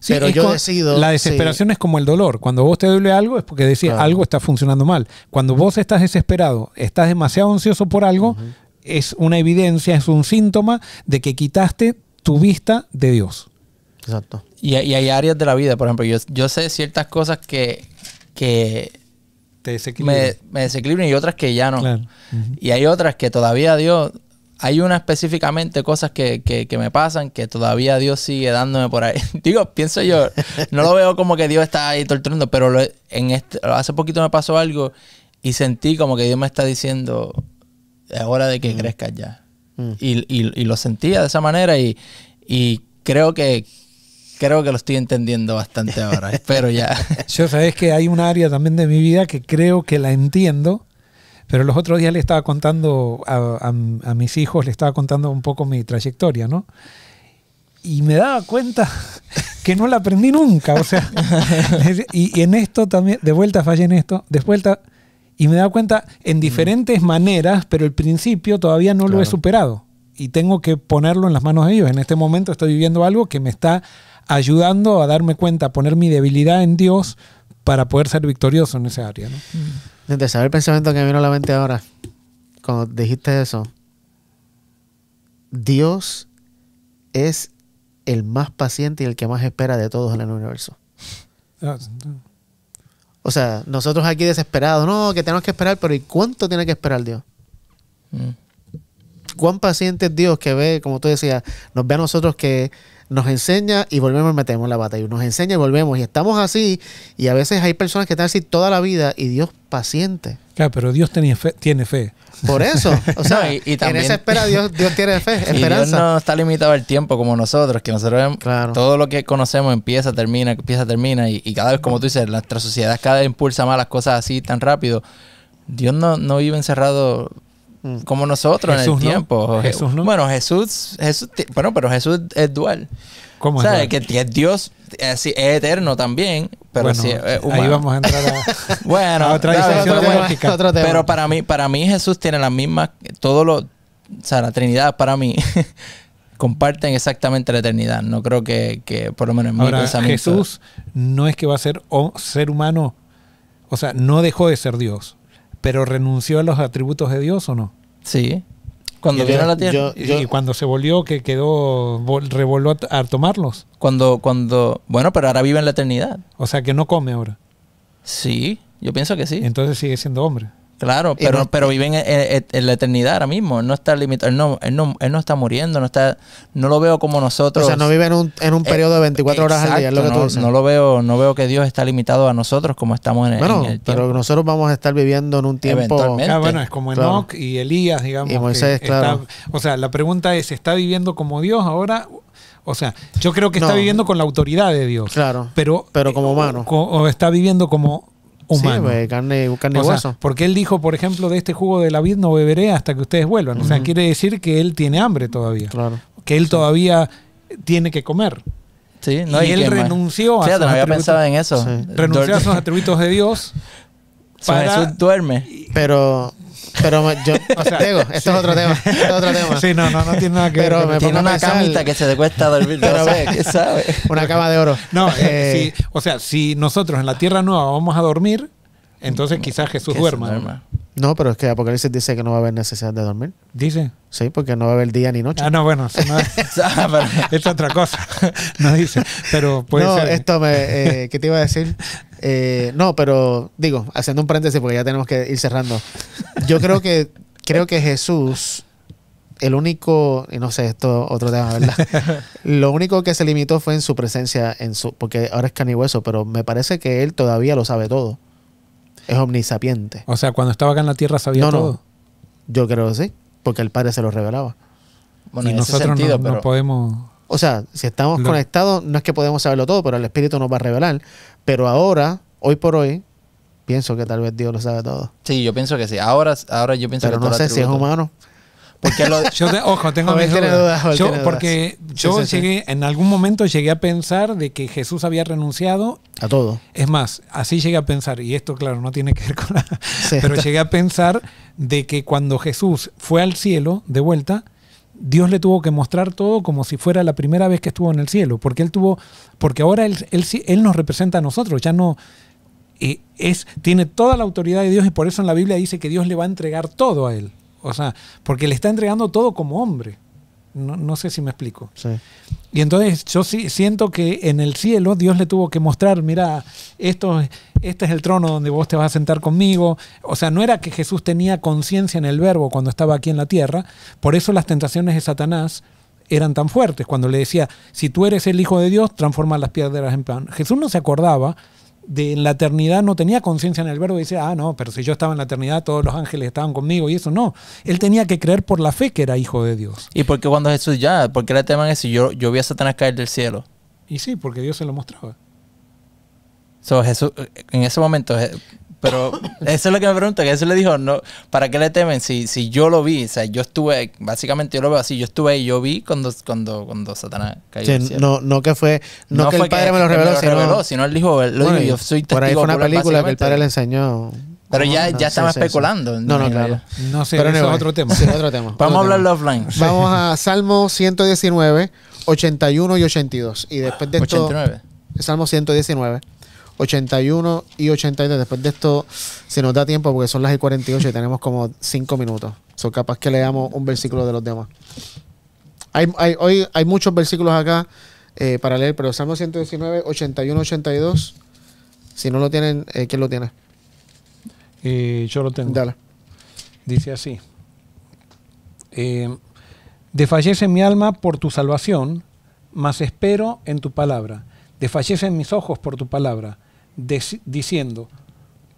yo La desesperación es como el dolor. Cuando vos te duele algo es porque decís algo está funcionando mal. Cuando vos estás desesperado, estás demasiado ansioso por algo, es una evidencia, es un síntoma de que quitaste tu vista de Dios. Exacto. Y, hay áreas de la vida, por ejemplo, yo, sé ciertas cosas que, que Me, desequilibran y otras que ya no. Y hay otras que todavía Dios hay una específicamente cosas que, me pasan que todavía Dios sigue dándome por ahí. Digo, pienso yo, no lo veo como que Dios está ahí torturando, pero en este, hace poquito me pasó algo y sentí como que Dios me está diciendo, es hora de que mm. crezcas ya. Mm. Y, lo sentía de esa manera y, creo que, creo que lo estoy entendiendo bastante ahora. Espero ya. Yo sabes que hay un área también de mi vida que creo que la entiendo, pero los otros días le estaba contando a, mis hijos, le estaba contando un poco mi trayectoria, ¿no? y me daba cuenta que no la aprendí nunca. O sea, y, en esto también, de vuelta fallé en esto, de vuelta, y me daba cuenta en diferentes mm. maneras, pero el principio todavía no lo he superado. Y tengo que ponerlo en las manos de Dios. En este momento estoy viviendo algo que me está ayudando a darme cuenta, a poner mi debilidad en Dios para poder ser victorioso en esa área. ¿no? Mm. Gente, ¿sabes el pensamiento que me vino a la mente ahora? Cuando dijiste eso. Dios es el más paciente y el que más espera de todos en el universo. Ah, o sea, nosotros aquí desesperados, no, que tenemos que esperar, pero ¿y cuánto tiene que esperar Dios? Mm. ¿Cuán paciente es Dios que ve, como tú decías, nos ve a nosotros que nos enseña y volvemos y metemos la batalla. Nos enseña y volvemos. Y estamos así. Y a veces hay personas que están así toda la vida y Dios paciente. Claro, pero Dios tiene fe. Por eso. O sea, y, en esa espera Dios, tiene fe, esperanza. Dios no está limitado al tiempo como nosotros, que nosotros todo lo que conocemos empieza, termina, empieza, termina. Y, cada vez, como tú dices, nuestra sociedad cada vez impulsa más las cosas así tan rápido. Dios no, no vive encerrado Mm. como nosotros en el tiempo. Jesús no. Bueno, Jesús, Jesús, bueno, pero Jesús es dual. ¿Cómo es? que Dios, eh, es, eterno también, pero si es humano. Ahí vamos a entrar a, otra discusión Pero para mí, para mí Jesús tiene las mismas, todo lo, o sea, la Trinidad para mí comparten exactamente la eternidad. No creo que, por lo menos en mi pensamiento. Jesús no es que va a ser o, ser humano, o sea, no dejó de ser Dios pero renunció a los atributos de Dios o no? Sí. Cuando vino a la tierra. y, cuando se volvió, que quedó, revolvió a, tomarlos. Cuando, cuando, bueno, pero ahora vive en la eternidad. O sea que no come ahora. Sí, yo pienso que sí. Entonces sigue siendo hombre. Claro, pero, pero viven eh, eh, eh, en, la eternidad ahora mismo. Él no está limitado, no, él no, él no, está muriendo, no está, no lo veo como nosotros. O sea, no vive en un, en un periodo de 24 horas al día, es lo que tú No lo veo, no veo que Dios está limitado a nosotros como estamos en, el tiempo. Pero nosotros vamos a estar viviendo en un tiempo. Ah, bueno, es como Enoch y Elías, digamos. Y Moisés, claro. o sea, la pregunta es: ¿está viviendo como Dios ahora o sea, yo creo que está viviendo con la autoridad de Dios. Claro. Pero, pero como humano. o, está viviendo como humano. Sí, pues, carne, porque él dijo, por ejemplo, de este jugo de la vid no beberé hasta que ustedes vuelvan. O sea, quiere decir que él tiene hambre todavía. Claro. Que él todavía tiene que comer. Sí, no, y, él renunció a, sus había pensado en eso. Renunció a sus atributos de Dios. Para, Jesús duerme. Pero pero yo, o sea, Diego, esto es otro tema. Esto es otro tema. Sí, no, no, no tiene nada que pero Me tiene una camita que se te cuesta dormir, no sé, ¿qué sabe? Una cama de oro. No, eh, eh o sea, si nosotros en la Tierra Nueva vamos a dormir, entonces quizás Jesús duerma. No, pero es que Apocalipsis dice que no va a haber necesidad de dormir. ¿Dice? Sí, porque no va a haber día ni noche. Ah, no, bueno, ah, es otra cosa. No dice, pero puede no, esto me... Eh, ¿Qué te iba a decir? Eh, no, pero digo, haciendo un paréntesis porque ya tenemos que ir cerrando. Yo creo que, creo que Jesús, el único, y no sé, esto otro tema, ¿verdad? Lo único que se limitó fue en su presencia, en su porque ahora es hueso pero me parece que él todavía lo sabe todo es omnisapiente. O sea, cuando estaba acá en la tierra sabía todo. Yo creo que sí, porque el padre se lo revelaba. Bueno, y nosotros sentido, no, pero... podemos. O sea, si estamos conectados, no es que podemos saberlo todo, pero el espíritu nos va a revelar. Pero ahora, hoy por hoy, pienso que tal vez Dios lo sabe todo. Sí, yo pienso que sí. Ahora, ahora yo pienso pero que no sé si es humano. Porque yo ojo, tengo mis porque yo llegué, en algún momento llegué a pensar de que Jesús había renunciado. A todo. Es más, así llegué a pensar, y esto claro, no tiene que ver con pero llegué a pensar de que cuando Jesús fue al cielo de vuelta, Dios le tuvo que mostrar todo como si fuera la primera vez que estuvo en el cielo, porque él tuvo, porque ahora él, él, nos representa a nosotros, ya no, eh, es, tiene toda la autoridad de Dios y por eso en la Biblia dice que Dios le va a entregar todo a él. O sea, porque le está entregando todo como hombre. No, sé si me explico. Y entonces yo sí, siento que en el cielo Dios le tuvo que mostrar, mira, esto, este es el trono donde vos te vas a sentar conmigo. O sea, no era que Jesús tenía conciencia en el verbo cuando estaba aquí en la tierra. Por eso las tentaciones de Satanás eran tan fuertes. Cuando le decía, si tú eres el Hijo de Dios, transforma las piedras en pan. Jesús no se acordaba de en la eternidad no tenía conciencia en el verbo y decía, ah, no, pero si yo estaba en la eternidad, todos los ángeles estaban conmigo y eso no. Él tenía que creer por la fe que era hijo de Dios. ¿Y porque cuando Jesús ya? porque era el tema si Yo, yo vi a Satanás caer del cielo. Y sí, porque Dios se lo mostraba. Jesús, en ese momento pero eso es lo que me pregunto, que eso le dijo, no, ¿para qué le temen? Si, si yo lo vi, o sea, yo estuve, básicamente yo lo veo así, yo estuve y yo vi cuando, cuando, cuando Satanás cayó. No, no que fue, no, que el padre me lo reveló, sino, sino, él dijo, él lo dijo, yo soy Por ahí fue una película que el padre le enseñó. Pero ya, estaba ya especulando. no, no, claro. No sé, pero eso es otro tema. Vamos a hablarlo offline. Vamos a Salmo 119, 81 y 82. Y después de esto, 89. Salmo 119. 81 y 82. Después de esto, si nos da tiempo, porque son las 48 y tenemos como 5 minutos. Son capaz que leamos un versículo de los demás. Hay, hay, hoy hay muchos versículos acá eh, para leer, pero Salmo 119, 81, 82. Si no lo tienen, eh, ¿quién lo tiene? Eh, yo lo tengo. Dale. Dice así. desfallece mi alma por tu salvación, mas espero en tu palabra. Desfallecen mis ojos por tu palabra diciendo,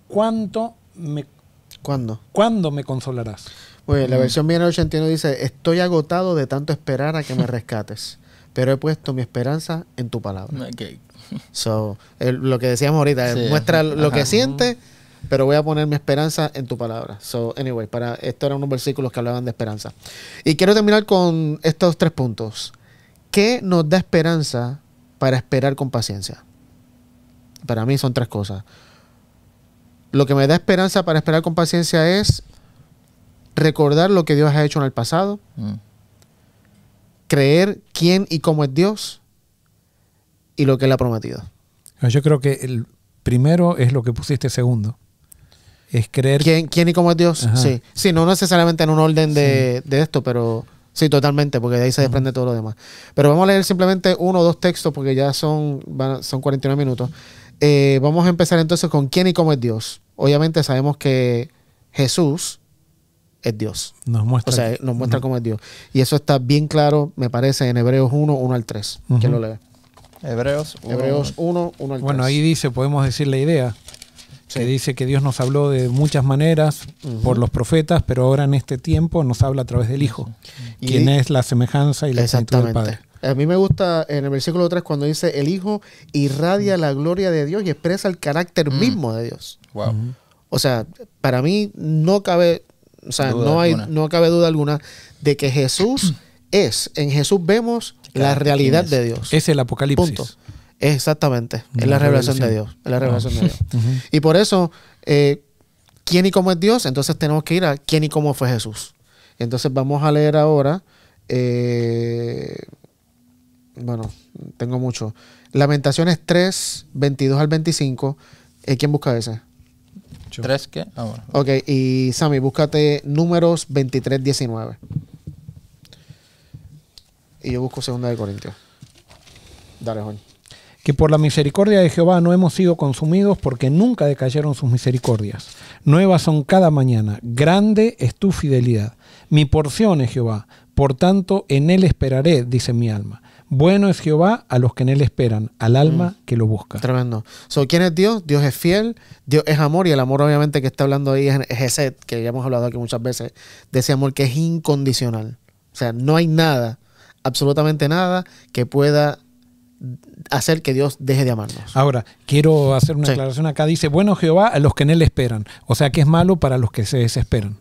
¿cuánto me... ¿Cuándo? ¿Cuándo me consolarás? la mm. versión versión 81 dice, estoy agotado de tanto esperar a que me rescates, pero he puesto mi esperanza en tu palabra. so, lo que decíamos ahorita, muestra lo que siente, pero voy a poner mi esperanza en tu palabra. So, anyway, para esto eran unos versículos que hablaban de esperanza. Y quiero terminar con estos tres puntos. ¿Qué nos da esperanza para esperar con paciencia? Para mí son tres cosas. Lo que me da esperanza para esperar con paciencia es recordar lo que Dios ha hecho en el pasado, mm. creer quién y cómo es Dios y lo que Él ha prometido. Yo creo que el primero es lo que pusiste segundo. Es creer. ¿Quién, y cómo es Dios? Sí. Sí, no necesariamente en un orden de, esto, pero sí, totalmente, porque de ahí se desprende todo lo demás. Pero vamos a leer simplemente uno o dos textos porque ya son, van, son 49 minutos. Eh, vamos a empezar entonces con quién y cómo es Dios. Obviamente sabemos que Jesús es Dios. Nos muestra. O sea, nos muestra cómo es Dios. Y eso está bien claro, me parece, en Hebreos 1, 1 al 3. ¿Quién lo lee? Hebreos 1, Hebreos 1, al 3. Bueno, ahí dice, podemos decir la idea. Se dice que Dios nos habló de muchas maneras por los profetas, pero ahora en este tiempo nos habla a través del Hijo, quien es la semejanza y la santidad del Padre. A mí me gusta en el versículo 3 cuando dice, el Hijo irradia la gloria de Dios y expresa el carácter mm. mismo de Dios. Wow. O sea, para mí no cabe, o sea, no, hay, no cabe duda alguna de que Jesús es, en Jesús vemos la realidad de Dios. Es el apocalipsis. Punto. Exactamente, es la, ah. revelación, de Dios, es la revelación de Dios. Y por eso, eh, ¿quién y cómo es Dios? Entonces tenemos que ir a quién y cómo fue Jesús. Entonces vamos a leer ahora eh, bueno, tengo mucho. Lamentaciones 3, 22 al 25. Eh, ¿Quién busca ese? ¿Tres qué? ahora. Ok, y Sammy, búscate números 23, 19. Y yo busco segunda de Corintios. Dale, Juan. Que por la misericordia de Jehová no hemos sido consumidos porque nunca decayeron sus misericordias. Nuevas son cada mañana. Grande es tu fidelidad. Mi porción es Jehová. Por tanto, en él esperaré, dice mi alma. Bueno es Jehová a los que en él esperan, al alma mm. que lo busca. Tremendo. So, ¿Quién es Dios? Dios es fiel, Dios es amor y el amor obviamente que está hablando ahí es, ese que ya hemos hablado aquí muchas veces, de ese amor que es incondicional. O sea, no hay nada, absolutamente nada que pueda hacer que Dios deje de amarnos. Ahora, quiero hacer una aclaración acá. Dice, bueno Jehová a los que en él esperan. O sea ¿qué es malo para los que se desesperan.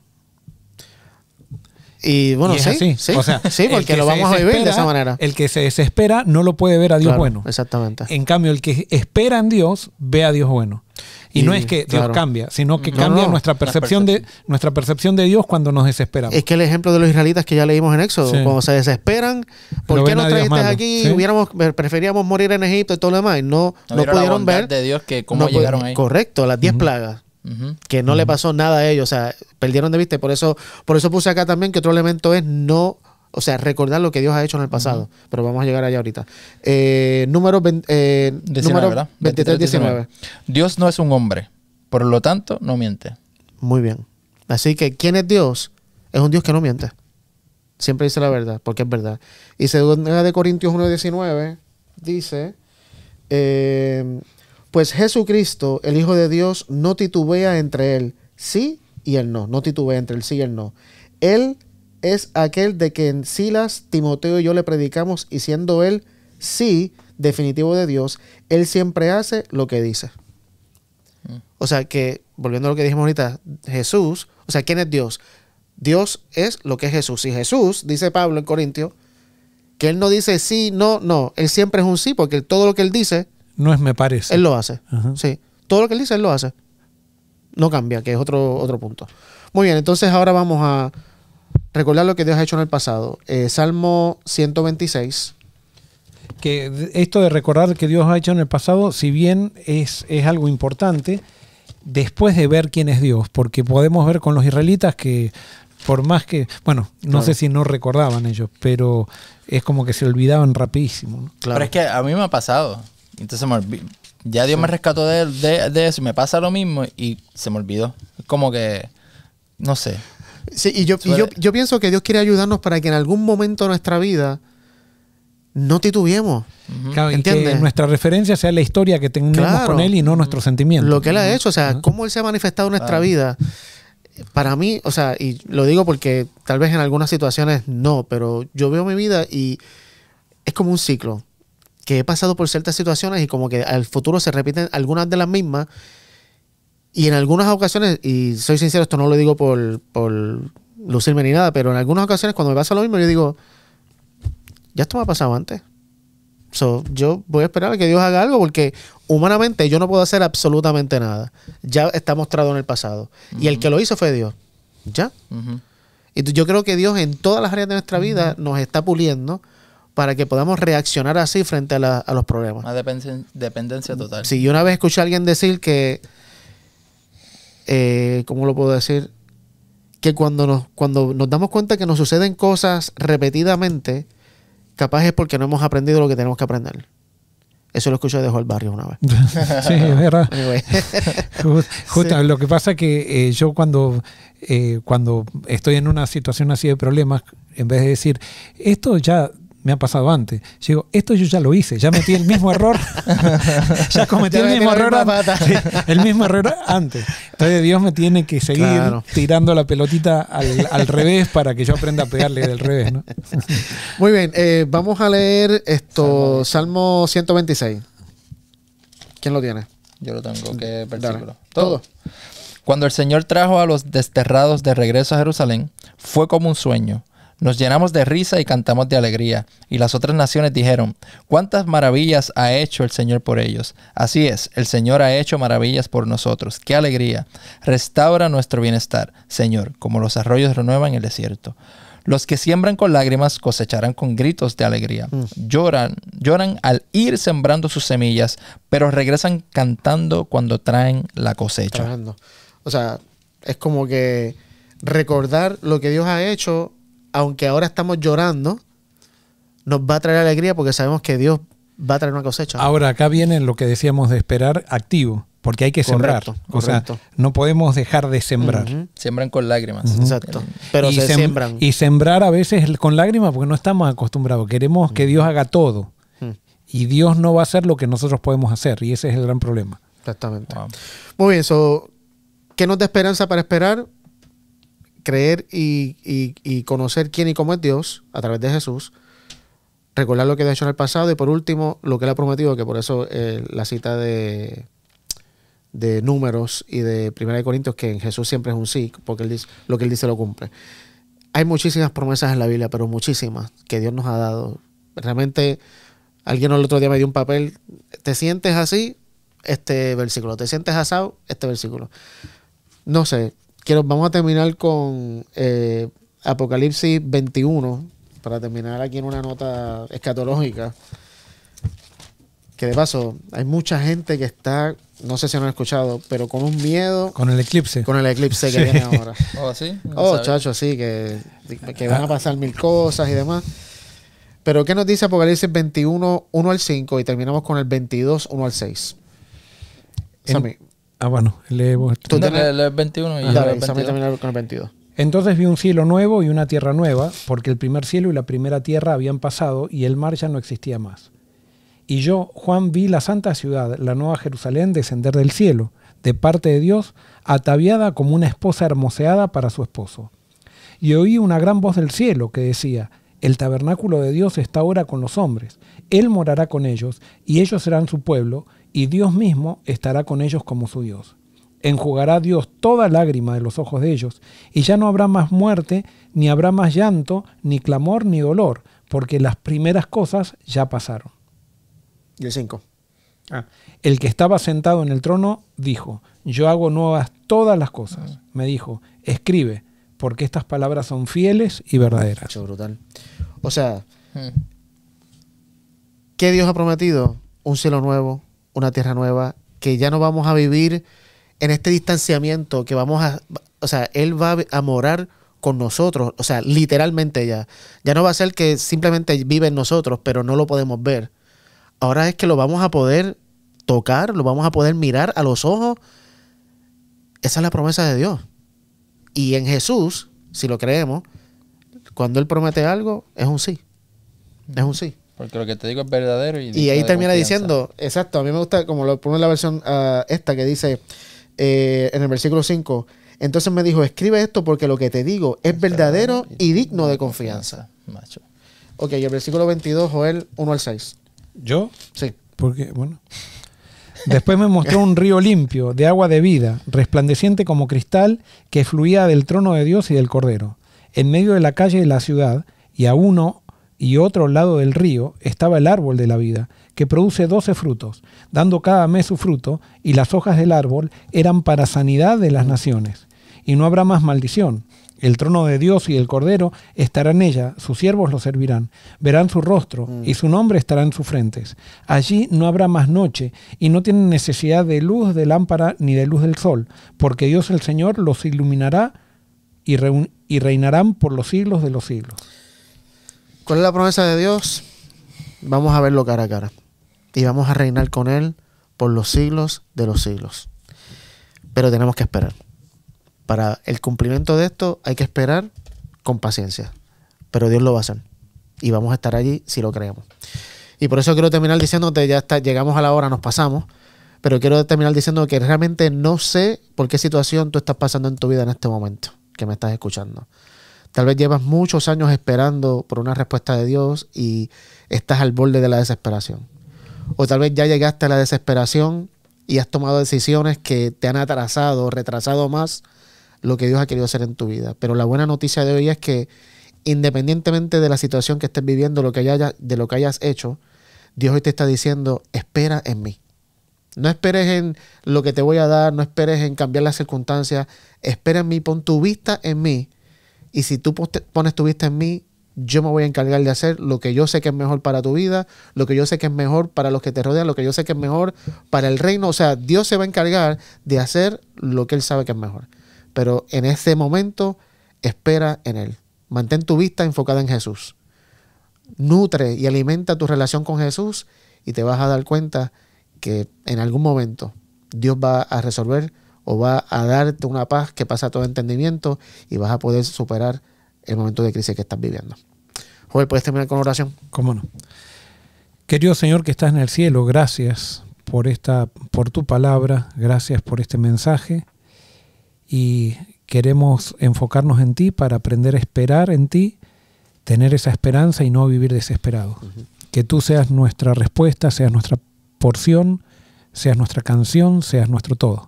Y bueno, sí, sí, porque lo vamos a vivir de esa manera. El que se desespera no lo puede ver a Dios bueno. Exactamente. En cambio, el que espera en Dios ve a Dios bueno. Y, no es que Dios cambia, sino que cambia nuestra percepción, de nuestra percepción de Dios cuando nos desesperamos. Es que el ejemplo de los israelitas que ya leímos en Éxodo, cuando se desesperan, ¿por qué nos trajiste aquí? Eh, preferíamos morir en Egipto y todo lo demás. Y no, no, pudieron ver. de Dios que cómo llegaron ahí. Correcto, las diez plagas que no le pasó nada a ellos, o sea, perdieron de vista. Y por eso, por eso puse acá también que otro elemento es no, o sea, recordar lo que Dios ha hecho en el pasado, pero vamos a llegar allá ahorita. Eh, número, eh, 23-19. Dios no es un hombre, por lo tanto, no miente. Muy bien. Así que, ¿quién es Dios? Es un Dios que no miente. Siempre dice la verdad, porque es verdad. Y según de Corintios 1.19, dice... Eh, pues Jesucristo, el Hijo de Dios, no titubea entre el sí y el no, no titubea entre el sí y el no. Él es aquel de quien Silas, Timoteo y yo le predicamos y siendo él sí definitivo de Dios, él siempre hace lo que dice. Mm. O sea que, volviendo a lo que dijimos ahorita, Jesús, o sea, ¿quién es Dios? Dios es lo que es Jesús. Y Jesús, dice Pablo en Corintio, que él no dice sí, no, no, él siempre es un sí, porque todo lo que él dice no es me parece. Él lo hace. Sí. Todo lo que él dice, él lo hace. No cambia, que es otro, otro punto. Muy bien, entonces ahora vamos a recordar lo que Dios ha hecho en el pasado. Eh, Salmo 126. Que esto de recordar lo que Dios ha hecho en el pasado, si bien es, es algo importante, después de ver quién es Dios, porque podemos ver con los israelitas que por más que, bueno, no sé si no recordaban ellos, pero es como que se olvidaban rapidísimo. Claro. Pero es que a mí me ha pasado. Entonces Ya Dios me rescató de, de, eso y me pasa lo mismo y se me olvidó. Como que, no sé. Sí, y yo, yo, pienso que Dios quiere ayudarnos para que en algún momento de nuestra vida no titubiemos, ¿Entiendes? nuestra referencia sea la historia que tenemos con Él y no nuestros sentimientos. Lo que Él ha hecho, o sea, cómo Él se ha manifestado en nuestra vida. Para mí, o sea, y lo digo porque tal vez en algunas situaciones no, pero yo veo mi vida y es como un ciclo que he pasado por ciertas situaciones y como que al futuro se repiten algunas de las mismas. Y en algunas ocasiones, y soy sincero, esto no lo digo por, lucirme ni nada, pero en algunas ocasiones cuando me pasa lo mismo, yo digo, ya esto me ha pasado antes. yo voy a esperar a que Dios haga algo porque humanamente yo no puedo hacer absolutamente nada. Ya está mostrado en el pasado. Y el que lo hizo fue Dios. ¿Ya? Y yo creo que Dios en todas las áreas de nuestra vida nos está puliendo para que podamos reaccionar así frente a, los problemas. Una dependencia, total. Sí, yo una vez escuché a alguien decir que, eh, ¿cómo lo puedo decir? Que cuando nos, cuando nos damos cuenta que nos suceden cosas repetidamente, capaz es porque no hemos aprendido lo que tenemos que aprender. Eso lo escuché de el Barrio una vez. sí, es verdad. lo que pasa es que eh, yo cuando, eh, cuando estoy en una situación así de problemas, en vez de decir, esto ya me ha pasado antes. Yo digo, esto yo ya lo hice, ya metí el mismo error, ya cometí el, mismo error antes, el mismo error antes. Entonces Dios me tiene que seguir tirando la pelotita al, revés para que yo aprenda a pegarle del revés. ¿no? Muy bien, eh, vamos a leer esto, Salmo. 126. ¿Quién lo tiene? Yo lo tengo, que versículo? Todo. Cuando el Señor trajo a los desterrados de regreso a Jerusalén, fue como un sueño. Nos llenamos de risa y cantamos de alegría. Y las otras naciones dijeron, ¿cuántas maravillas ha hecho el Señor por ellos? Así es, el Señor ha hecho maravillas por nosotros. ¡Qué alegría! Restaura nuestro bienestar, Señor, como los arroyos renuevan el desierto. Los que siembran con lágrimas cosecharán con gritos de alegría. Mm. Lloran, lloran al ir sembrando sus semillas, pero regresan cantando cuando traen la cosecha. O sea, es como que recordar lo que Dios ha hecho aunque ahora estamos llorando, nos va a traer alegría porque sabemos que Dios va a traer una cosecha. Ahora, acá viene lo que decíamos de esperar activo, porque hay que sembrar. O sea, no podemos dejar de sembrar. Sembran con lágrimas. Exacto. Pero se Y sembrar a veces con lágrimas porque no estamos acostumbrados. Queremos que Dios haga todo. Y Dios no va a hacer lo que nosotros podemos hacer. Y ese es el gran problema. Exactamente. Muy bien, ¿qué nos da esperanza para esperar? creer y, conocer quién y cómo es Dios a través de Jesús, recordar lo que ha hecho en el pasado y por último lo que él ha prometido, que por eso eh, la cita de, de números y de Primera de Corintios, que en Jesús siempre es un sí, porque él dice, lo que él dice lo cumple. Hay muchísimas promesas en la Biblia, pero muchísimas que Dios nos ha dado. Realmente, alguien el otro día me dio un papel, te sientes así, este versículo, te sientes asado, este versículo. No sé, vamos a terminar con eh, Apocalipsis 21, para terminar aquí en una nota escatológica. Que de paso, hay mucha gente que está, no sé si han escuchado, pero con un miedo. Con el eclipse. Con el eclipse que viene ahora. Oh, sí. oh, chacho, sí, que, van a pasar mil cosas y demás. Pero ¿qué nos dice Apocalipsis 21, 1 al 5 y terminamos con el 22, 1 al 6? Ah, bueno, leemos. Entonces, 21 y el 22. Entonces vi un cielo nuevo y una tierra nueva, porque el primer cielo y la primera tierra habían pasado y el mar ya no existía más. Y yo, Juan, vi la santa ciudad, la nueva Jerusalén, descender del cielo, de parte de Dios, ataviada como una esposa hermoseada para su esposo. Y oí una gran voz del cielo que decía, el tabernáculo de Dios está ahora con los hombres, Él morará con ellos, y ellos serán su pueblo, y Dios mismo estará con ellos como su Dios. Enjugará Dios toda lágrima de los ojos de ellos, y ya no habrá más muerte, ni habrá más llanto, ni clamor, ni dolor, porque las primeras cosas ya pasaron. Y el 5. Ah. El que estaba sentado en el trono dijo, yo hago nuevas todas las cosas. Ah. Me dijo, escribe, porque estas palabras son fieles y verdaderas. O sea, hmm. ¿qué Dios ha prometido? Un cielo nuevo, una tierra nueva, que ya no vamos a vivir en este distanciamiento, que vamos a, o sea, Él va a morar con nosotros, o sea, literalmente ya. Ya no va a ser que simplemente vive en nosotros, pero no lo podemos ver. Ahora es que lo vamos a poder tocar, lo vamos a poder mirar a los ojos. Esa es la promesa de Dios. Y en Jesús, si lo creemos, cuando Él promete algo, es un sí. Es un sí. Porque lo que te digo es verdadero. Y, y ahí termina diciendo, exacto, a mí me gusta, como lo pone la versión ah, esta que dice eh, en el versículo 5, entonces me dijo, escribe esto porque lo que te digo es verdadero y digno de confianza. Macho. Ok, el versículo 22, Joel 1 al 6. ¿Yo? Sí. Porque, bueno. Después me mostró un río limpio, de agua de vida, resplandeciente como cristal, que fluía del trono de Dios y del Cordero, en medio de la calle de la ciudad, y a uno y otro lado del río estaba el árbol de la vida, que produce doce frutos, dando cada mes su fruto, y las hojas del árbol eran para sanidad de las naciones. Y no habrá más maldición. El trono de Dios y el Cordero estarán en ella, sus siervos lo servirán, verán su rostro mm. y su nombre estará en sus frentes. Allí no habrá más noche y no tienen necesidad de luz de lámpara ni de luz del sol, porque Dios el Señor los iluminará y reinarán por los siglos de los siglos. ¿Cuál es la promesa de Dios? Vamos a verlo cara a cara. Y vamos a reinar con Él por los siglos de los siglos. Pero tenemos que esperar. Para el cumplimiento de esto hay que esperar con paciencia. Pero Dios lo va a hacer. Y vamos a estar allí si lo creemos. Y por eso quiero terminar diciéndote, ya está, llegamos a la hora, nos pasamos. Pero quiero terminar diciendo que realmente no sé por qué situación tú estás pasando en tu vida en este momento que me estás escuchando. Tal vez llevas muchos años esperando por una respuesta de Dios y estás al borde de la desesperación. O tal vez ya llegaste a la desesperación y has tomado decisiones que te han atrasado, retrasado más lo que Dios ha querido hacer en tu vida. Pero la buena noticia de hoy es que independientemente de la situación que estés viviendo, de lo que hayas hecho, Dios hoy te está diciendo, espera en mí. No esperes en lo que te voy a dar, no esperes en cambiar las circunstancias, espera en mí, pon tu vista en mí y si tú pones tu vista en mí, yo me voy a encargar de hacer lo que yo sé que es mejor para tu vida, lo que yo sé que es mejor para los que te rodean, lo que yo sé que es mejor para el reino. O sea, Dios se va a encargar de hacer lo que Él sabe que es mejor. Pero en este momento, espera en Él. Mantén tu vista enfocada en Jesús. Nutre y alimenta tu relación con Jesús y te vas a dar cuenta que en algún momento Dios va a resolver o va a darte una paz que pasa todo entendimiento y vas a poder superar el momento de crisis que estás viviendo. Joel, ¿puedes terminar con oración? ¿Cómo no? Querido Señor que estás en el cielo, gracias por esta por tu palabra, gracias por este mensaje y queremos enfocarnos en ti para aprender a esperar en ti, tener esa esperanza y no vivir desesperado. Que tú seas nuestra respuesta, seas nuestra porción, seas nuestra canción, seas nuestro todo.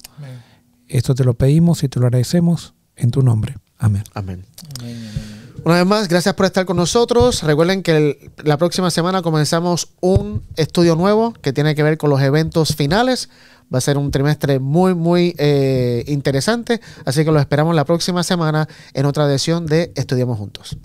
Esto te lo pedimos y te lo agradecemos en tu nombre. Amén. Amén. Una vez más, gracias por estar con nosotros. Recuerden que la próxima semana comenzamos un estudio nuevo que tiene que ver con los eventos finales. Va a ser un trimestre muy, muy eh, interesante. Así que los esperamos la próxima semana en otra edición de Estudiamos Juntos.